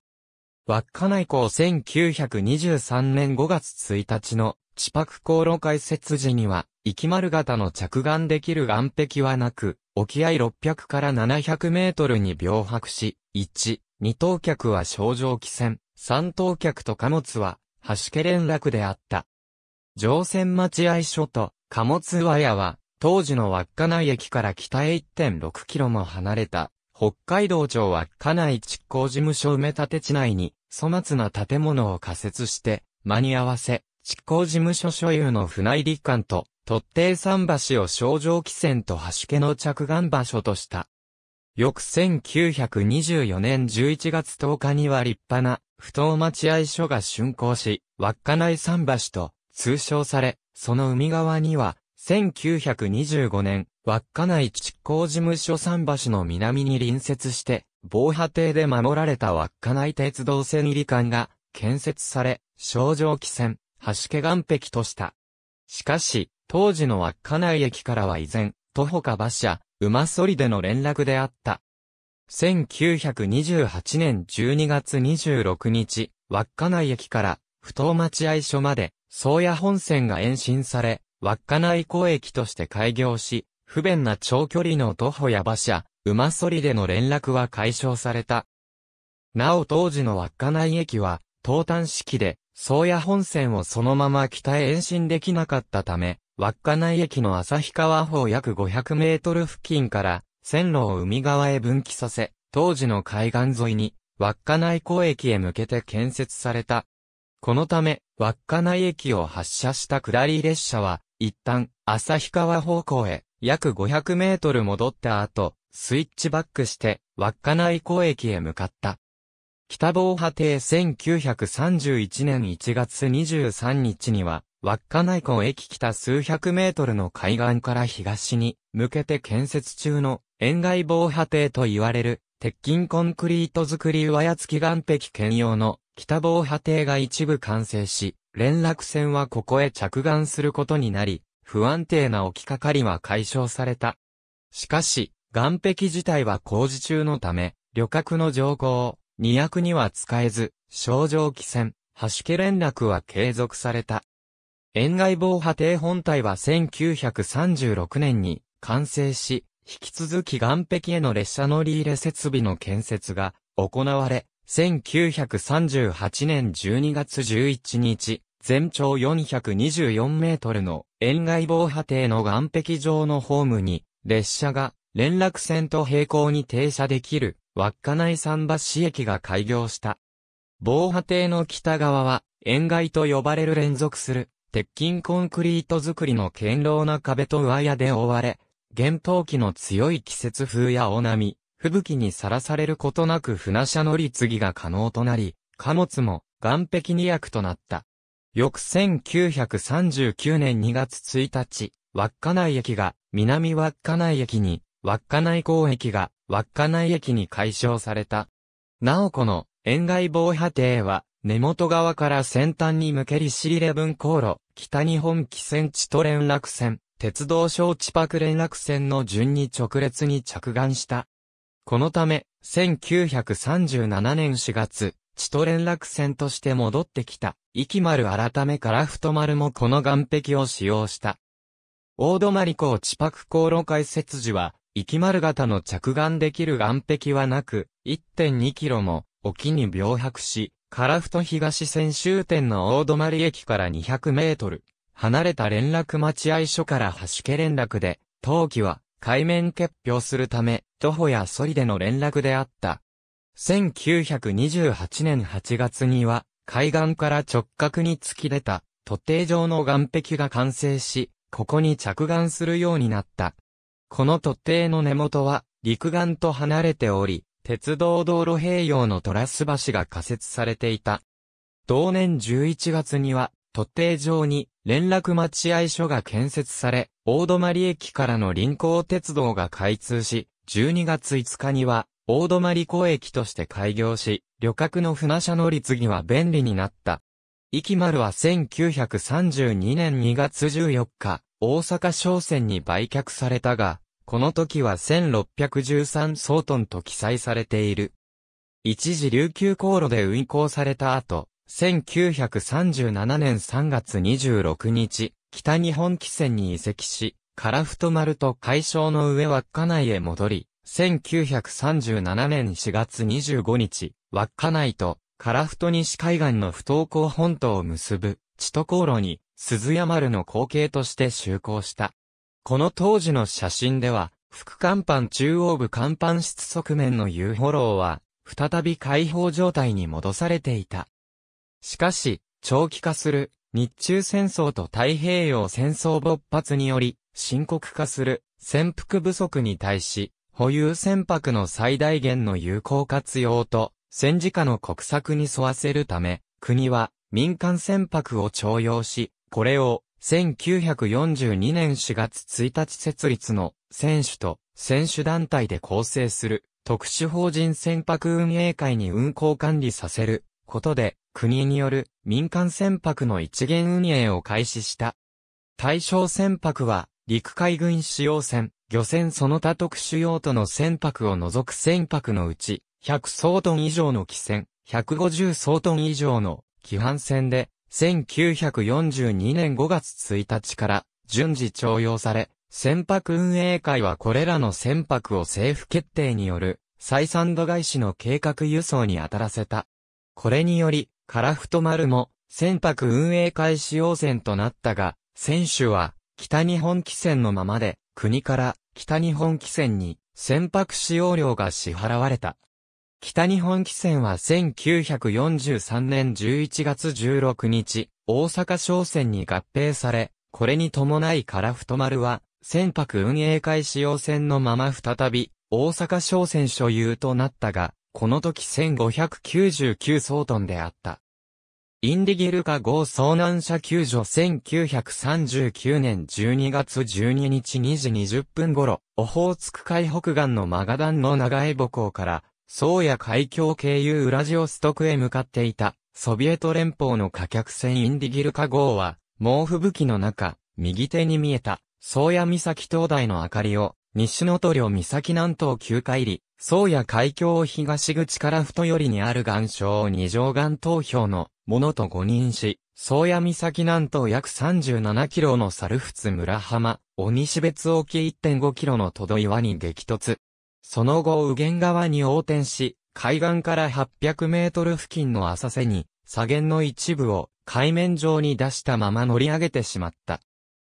稚内港1923年5月1日の地泊航路開設時には、き丸型の着岸できる岸壁はなく、沖合600から700メートルに病白し、1、2等客は症状気船、3等客と貨物は、橋家連絡であった。乗船待合所と貨物和屋は、当時の稚内駅から北へ1.6キロも離れた、北海道庁稚内執行事務所埋め立て地内に、粗末な建物を仮設して、間に合わせ、執行事務所所有の船入館と、突堤桟橋を症状汽船と橋家の着岸場所とした。翌1924年11月10日には立派な、不当待合所が竣工し、稚内桟橋と通称され、その海側には、1925年、稚内執行事務所桟橋の南に隣接して、防波堤で守られた稚内鉄道線入り艦が建設され、症状汽船、橋家岸壁とした。しかし、当時の稚内駅からは依然、徒歩か馬車、馬そりでの連絡であった。1928年12月26日、稚内駅から、不当待合所まで、宗谷本線が延伸され、稚内港駅として開業し、不便な長距離の徒歩や馬車、馬そりでの連絡は解消された。なお当時の稚内駅は、東端式で、宗谷本線をそのまま北へ延伸できなかったため、稚内駅の旭川方約500メートル付近から線路を海側へ分岐させ、当時の海岸沿いに稚内港駅へ向けて建設された。このため、稚内駅を発車した下り列車は、一旦、旭川方向へ、約500メートル戻った後、スイッチバックして、稚内港駅へ向かった。北防波堤1931年1月23日には、稚内港駅北数百メートルの海岸から東に向けて建設中の沿外防波堤と言われる鉄筋コンクリート造り上屋付き岸壁兼用の北防波堤が一部完成し、連絡船はここへ着岸することになり、不安定な置きかかりは解消された。しかし、岸壁自体は工事中のため、旅客の乗降、二役には使えず、症状期戦、端家連絡は継続された。沿外防波堤本体は1936年に完成し、引き続き岸壁への列車乗り入れ設備の建設が行われ、1938年12月11日、全長424メートルの沿外防波堤の岸壁上のホームに列車が連絡船と並行に停車できる、稚内桟橋駅が開業した。防波堤の北側は、沿外と呼ばれる連続する、鉄筋コンクリート作りの堅牢な壁と上屋で覆われ、厳冬期の強い季節風や大波、吹雪にさらされることなく船車乗り継ぎが可能となり、貨物も岸壁二役となった。翌1939年2月1日、稚内駅が南稚内駅に稚内港駅が稚内駅に解消された。なおこの沿外防波堤は根元側から先端に向けり尻レブン航路、北日本汽船地と連絡船、鉄道小地泊連絡船の順に直列に着岸した。このため、1937年4月、地と連絡船として戻ってきた、生丸改めから太丸もこの岸壁を使用した。大泊港地泊航路開設時は、生丸型の着岸できる岸壁はなく、1.2キロも沖に病白し、カラフト東線終点の大泊駅から200メートル、離れた連絡待合所から橋家連絡で、当期は海面結氷するため、徒歩やソリでの連絡であった。1928年8月には、海岸から直角に突き出た、突堤状の岸壁が完成し、ここに着岸するようになった。この突堤の根元は陸岸と離れており、鉄道道路併用のトラス橋が仮設されていた。同年11月には、突堤上に連絡待合所が建設され、大泊駅からの臨港鉄道が開通し、12月5日には、大泊港駅として開業し、旅客の船車乗り継ぎは便利になった。駅丸は1932年2月14日、大阪商船に売却されたが、この時は1613総トンと記載されている。一時琉球航路で運行された後、1937年3月26日、北日本汽船に移籍し、樺太丸と海礁の上稚内へ戻り、1937年4月25日、稚内と樺太西海岸の不登校本島を結ぶ、千都航路に鈴屋丸の光景として就航した。この当時の写真では、副甲板中央部甲板室側面の遊歩廊は、再び開放状態に戻されていた。しかし、長期化する日中戦争と太平洋戦争勃発により、深刻化する潜伏不足に対し、保有船舶の最大限の有効活用と、戦時下の国策に沿わせるため、国は民間船舶を徴用し、これを、1942年4月1日設立の選手と選手団体で構成する特殊法人船舶運営会に運航管理させることで国による民間船舶の一元運営を開始した。対象船舶は陸海軍使用船、漁船その他特殊用途の船舶を除く船舶のうち100総トン以上の汽船、150総トン以上の規範船で1942年5月1日から順次徴用され、船舶運営会はこれらの船舶を政府決定による採算度外視の計画輸送に当たらせた。これにより、カラフト丸も船舶運営会使用船となったが、選手は北日本汽船のままで国から北日本汽船に船舶使用料が支払われた。北日本汽船は1943年11月16日、大阪商船に合併され、これに伴いフ太丸は、船舶運営会使用船のまま再び、大阪商船所有となったが、この時1599総トンであった。インディギルカ号遭難者救助1939年12月12日2時20分頃、オホーツク海北岸のマガダンの長江母港から宗谷海峡経由ウラジオストクへ向かっていた、ソビエト連邦の貨客船インディギルカ号は、猛吹雪の中、右手に見えた、宗谷岬灯台の明かりを、西の塗料岬南東9回入り、宗谷海峡を東口から太寄りにある岩礁を二条岩投票のものと誤認し、宗谷岬南東約37キロの猿払村浜、鬼西別沖1.5キロの都土岩に激突。その後右舷側に横転し、海岸から800メートル付近の浅瀬に、左舷の一部を海面上に出したまま乗り上げてしまった。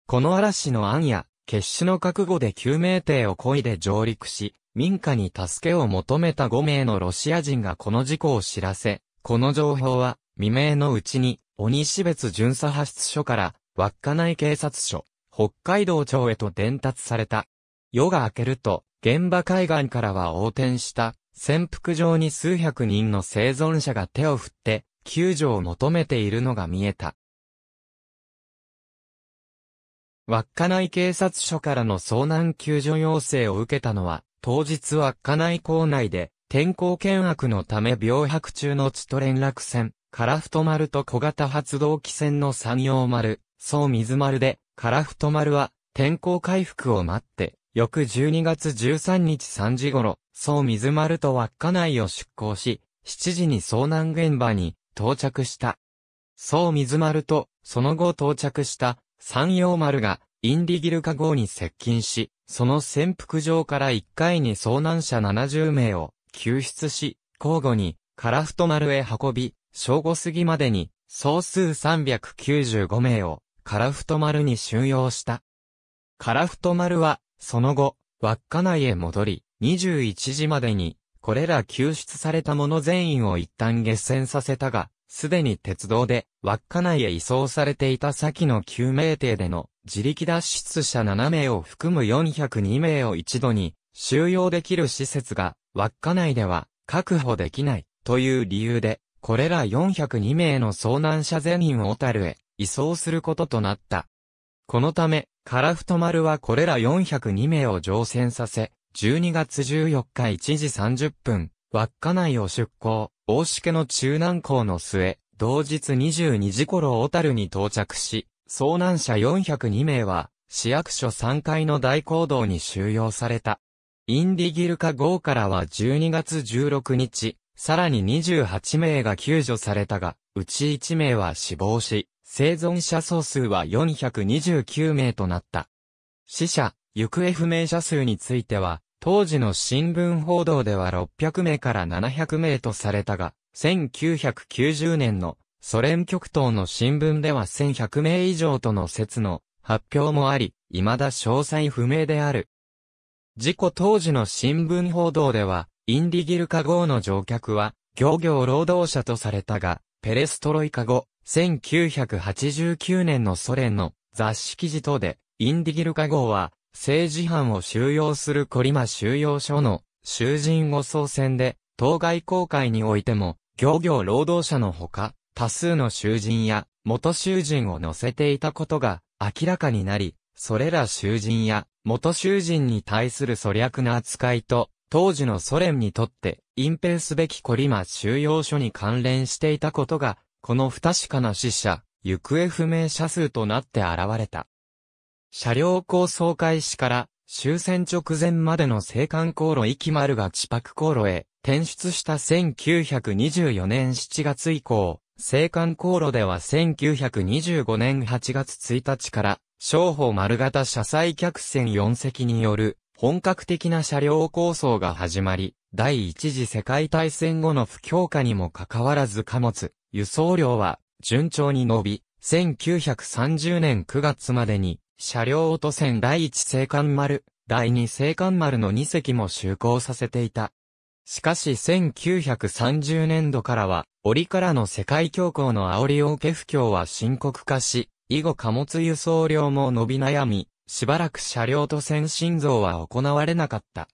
この嵐の暗夜、決死の覚悟で救命艇を漕いで上陸し、民家に助けを求めた5名のロシア人がこの事故を知らせ、この情報は未明のうちに鬼市別巡査派出所から稚内警察署、北海道庁へと伝達された。夜が明けると、現場海岸からは横転した潜伏場に数百人の生存者が手を振って救助を求めているのが見えた。稚内警察署からの遭難救助要請を受けたのは、当日稚内港内で天候険悪のため病泊中の地と連絡船、カラフト丸と小型発動機船の山陽丸、総水丸で、カラフト丸は天候回復を待って翌12月13日3時頃、総水丸と稚内を出港し、7時に遭難現場に到着した。総水丸と、その後到着した山陽丸がインディギルカ号に接近し、その潜伏場から1回に遭難者70名を救出し、交互にカラフト丸へ運び、正午過ぎまでに総数395名をカラフト丸に収容した。カラフト丸はその後、稚内へ戻り、21時までに、これら救出された者全員を一旦下船させたが、すでに鉄道で、稚内へ移送されていた先の救命艇での自力脱出者7名を含む402名を一度に収容できる施設が稚内では確保できないという理由で、これら402名の遭難者全員を小樽へ移送することとなった。このため、カラフト丸はこれら402名を乗船させ、12月14日1時30分、稚内を出港、大しけの中南港の末、同日22時頃小樽に到着し、遭難者402名は、市役所3階の大行動に収容された。インディギルカ号からは12月16日、さらに28名が救助されたが、うち1名は死亡し、生存者総数は429名となった。死者、行方不明者数については、当時の新聞報道では600名から700名とされたが、1990年のソ連極東の新聞では1100名以上との説の発表もあり、未だ詳細不明である。事故当時の新聞報道では、インディギルカ号の乗客は、漁業労働者とされたが、ペレストロイカ後、1989年のソ連の雑誌記事等で、インディギルカ号は、政治犯を収容するコリマ収容所の囚人護送船で、当該公開においても、漁業労働者のほか、多数の囚人や元囚人を乗せていたことが明らかになり、それら囚人や元囚人に対する粗略な扱いと、当時のソ連にとって隠蔽すべきコリマ収容所に関連していたことがこの不確かな死者、行方不明者数となって現れた。車両構想開始から終戦直前までの青函航路駅丸が地白航路へ転出した1924年7月以降、青函航路では1925年8月1日から、商法丸型車載客船4隻による本格的な車両構想が始まり、第一次世界大戦後の不強化にもかかわらず貨物、輸送量は順調に伸び、1930年9月までに、車両オト船第1青函丸、第2青函丸の2隻も就航させていた。しかし1930年度からは、折からの世界恐慌の煽りを受け不況は深刻化し、以後貨物輸送量も伸び悩み、しばらく車両と先進像は行われなかった。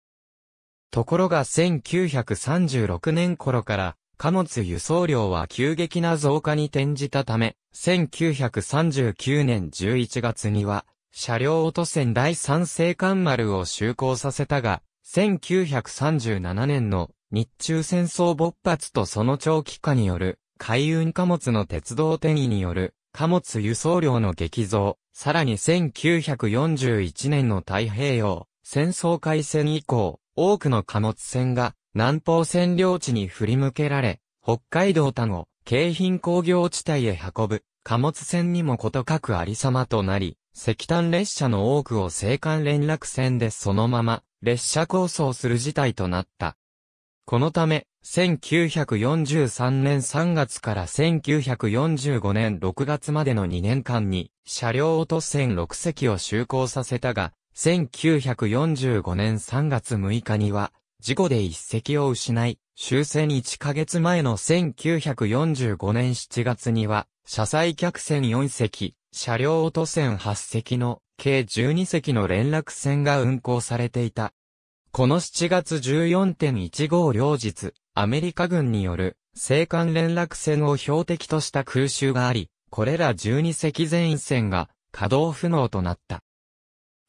ところが1936年頃から、貨物輸送量は急激な増加に転じたため、1939年11月には、車両落と船第三星艦丸を就航させたが、1937年の日中戦争勃発とその長期化による海運貨物の鉄道転移による貨物輸送量の激増、さらに1941年の太平洋戦争開戦以降、多くの貨物船が南方占領地に振り向けられ、北海道他の京浜工業地帯へ運ぶ貨物船にもことかくありさまとなり、石炭列車の多くを青函連絡船でそのまま列車構想する事態となった。このため、1943年3月から1945年6月までの2年間に、車両を突然6隻を就航させたが、1945年3月6日には、事故で一席を失い、終戦1ヶ月前の1945年7月には、車載客船4隻、車両オト船8隻の計12隻の連絡船が運航されていた。この7月14.15両日、アメリカ軍による青函連絡船を標的とした空襲があり、これら12隻全員船が稼働不能となった。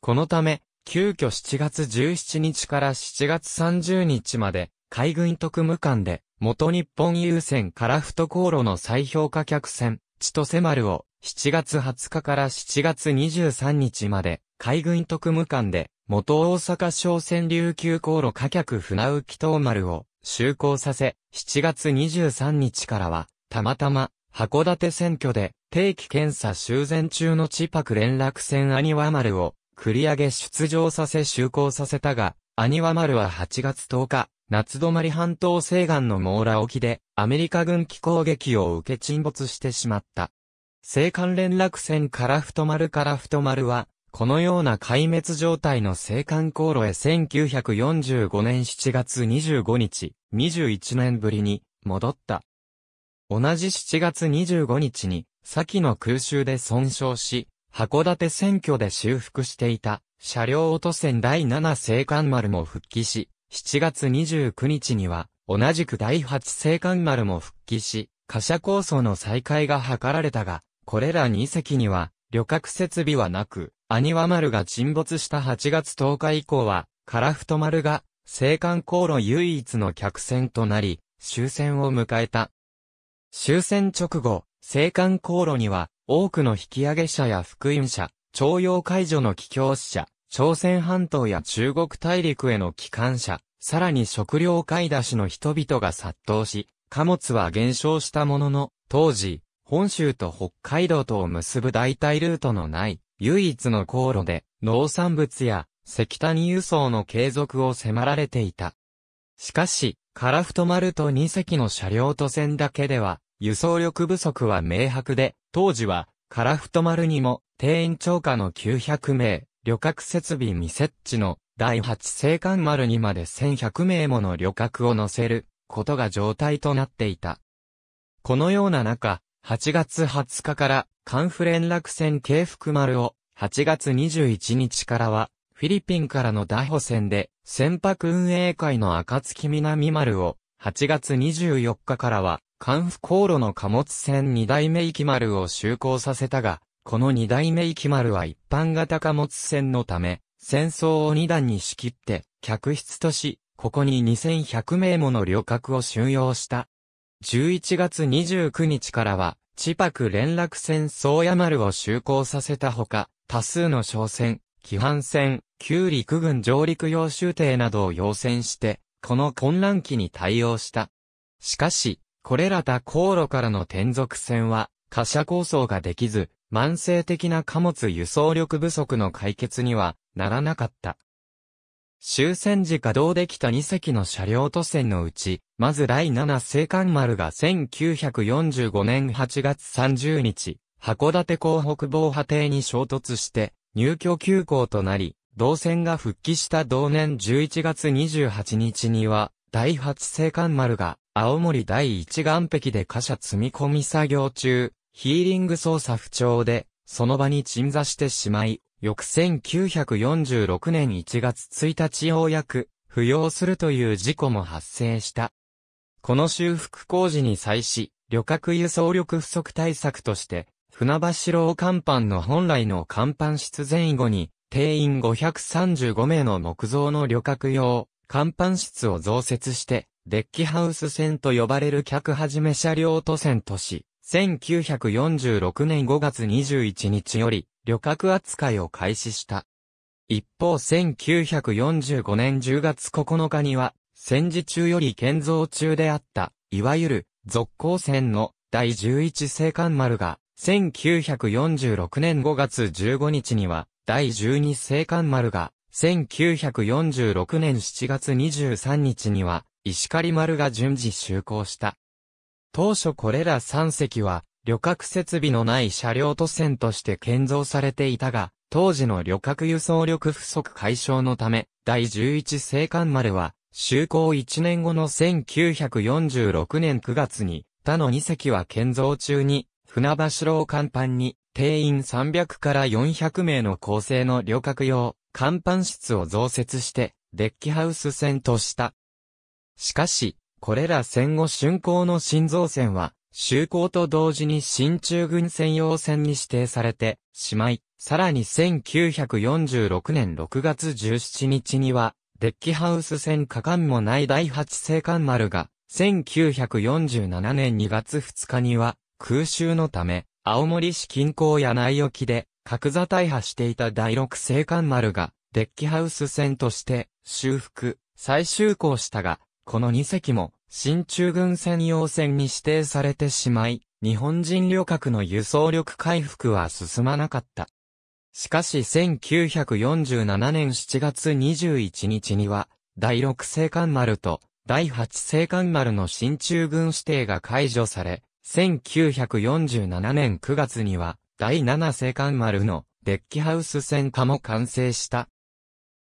このため、急遽7月17日から7月30日まで、海軍特務艦で、元日本優先フ太航路の再評価客船、千歳丸を、7月20日から7月23日まで、海軍特務艦で、元大阪商船琉球航路貨客船浮き島丸を、就航させ、7月23日からは、たまたま、函館選挙で、定期検査修繕中の千パク連絡船アニワ丸を、繰り上げ出場させ就航させたが、アニワ丸は8月10日、夏止まり半島西岸のモーラ沖で、アメリカ軍機攻撃を受け沈没してしまった。青函連絡船から太丸から太丸は、このような壊滅状態の青函航路へ1945年7月25日、21年ぶりに戻った。同じ7月25日に、先の空襲で損傷し、函館選挙で修復していた車両落と船第7青函丸も復帰し、7月29日には同じく第8青函丸も復帰し、貨車構想の再開が図られたが、これら2隻には旅客設備はなく、アニワ丸が沈没した8月10日以降は、カラフト丸が青函航路唯一の客船となり、終戦を迎えた。終戦直後、青函航路には、多くの引き上げ者や福音者、徴用解除の帰郷者、朝鮮半島や中国大陸への帰還者、さらに食料買い出しの人々が殺到し、貨物は減少したものの、当時、本州と北海道とを結ぶ代替ルートのない、唯一の航路で、農産物や石炭輸送の継続を迫られていた。しかし、カラフトマルト2隻の車両と船だけでは、輸送力不足は明白で、当時は、カラフト丸にも、定員超過の900名、旅客設備未設置の、第8青函丸にまで1100名もの旅客を乗せる、ことが状態となっていた。このような中、8月20日から、カンフ連絡船京福丸を、8月21日からは、フィリピンからのダホ船で、船舶運営会の暁南丸を、8月24日からは、関府航路の貨物船二代目駅丸を就航させたが、この二代目駅丸は一般型貨物船のため、戦争を二段に仕切って、客室とし、ここに2100名もの旅客を収容した。11月29日からは、千パク連絡船宗谷丸を就航させたほか、多数の商船、規範船、旧陸軍上陸用集艇などを要船して、この混乱期に対応した。しかし、これら多航路からの転属船は、貨車構想ができず、慢性的な貨物輸送力不足の解決にはならなかった。終戦時稼働できた2隻の車両都船のうち、まず第7青函丸が1945年8月30日、函館港北防波堤に衝突して、入居休校となり、動線が復帰した同年11月28日には、第8青函丸が青森第一岸壁で貨車積み込み作業中、ヒーリング操作不調で、その場に鎮座してしまい、翌1946年1月1日ようやく、不要するという事故も発生した。この修復工事に際し、旅客輸送力不足対策として、船橋楼甲板の本来の甲板室前後に、定員535名の木造の旅客用、甲板室を増設して、デッキハウス線と呼ばれる客はじめ車両都線とし、1946年5月21日より旅客扱いを開始した。一方1945年10月9日には、戦時中より建造中であった、いわゆる、続行線の第11青函丸が、1946年5月15日には、第12青函丸が、1946年7月23日には、石狩丸が順次就航した。当初これら3隻は、旅客設備のない車両都線として建造されていたが、当時の旅客輸送力不足解消のため、第11青函丸は、就航1年後の1946年9月に、他の2隻は建造中に、船橋楼甲板に、定員300から400名の構成の旅客用、甲板室を増設して、デッキハウス船とした。しかし、これら戦後竣工の新造船は、就航と同時に新中軍専用船に指定されてしまい、さらに1946年6月17日には、デッキハウス船果敢もない第8星艦丸が、1947年2月2日には、空襲のため、青森市近郊や内沖で、格座大破していた第6星艦丸が、デッキハウス船として、修復、再就航したが、この2隻も、新中軍専用船に指定されてしまい、日本人旅客の輸送力回復は進まなかった。しかし1947年7月21日には、第6星艦丸と第8星艦丸の新中軍指定が解除され、1947年9月には、第7星艦丸のデッキハウス戦火も完成した。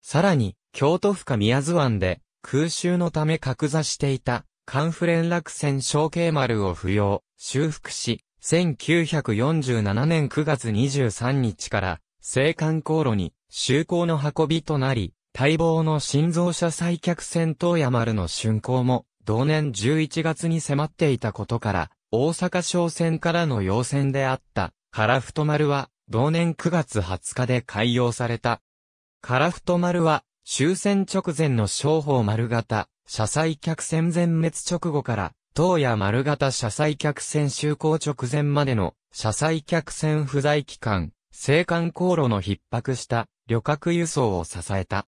さらに、京都府か宮津湾で、空襲のため格座していた、カンフレン落船小慶丸を扶養、修復し、1947年9月23日から、青函航路に、就航の運びとなり、待望の新造車再客船東山丸の竣工も、同年11月に迫っていたことから、大阪商船からの要船であった、カラフト丸は、同年9月20日で開業された。カラフト丸は、終戦直前の商法丸型、車載客船全滅直後から、当夜丸型車載客船就航直前までの、車載客船不在期間、青函航路の逼迫した旅客輸送を支えた。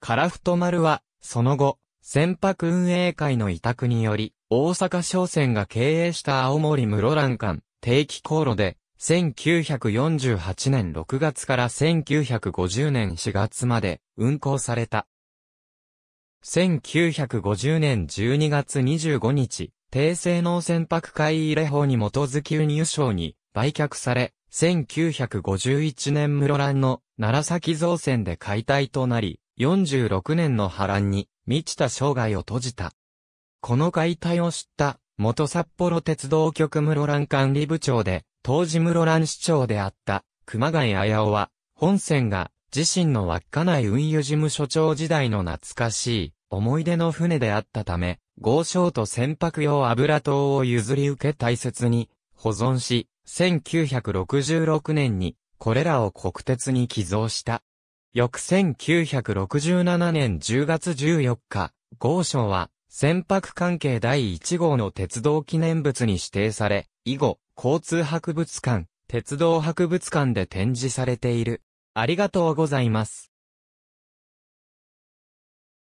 カラフト丸は、その後、船舶運営会の委託により、大阪商船が経営した青森室蘭間、定期航路で、1948年6月から1950年4月まで運行された。1950年12月25日、低性能船舶会入法に基づき輸入省に売却され、1951年室蘭の奈良崎造船で解体となり、46年の波乱に満ちた生涯を閉じた。この解体を知った元札幌鉄道局室蘭管理部長で当時室蘭市長であった熊谷綾夫は、本船が自身の稚内運輸事務所長時代の懐かしい思い出の船であったため、豪商と船舶用油灯を譲り受け大切に保存し、1966年にこれらを国鉄に寄贈した。翌1967年10月14日、豪商は船舶関係第1号の鉄道記念物に指定され、以後、交通博物館、鉄道博物館で展示されている。ありがとうございます。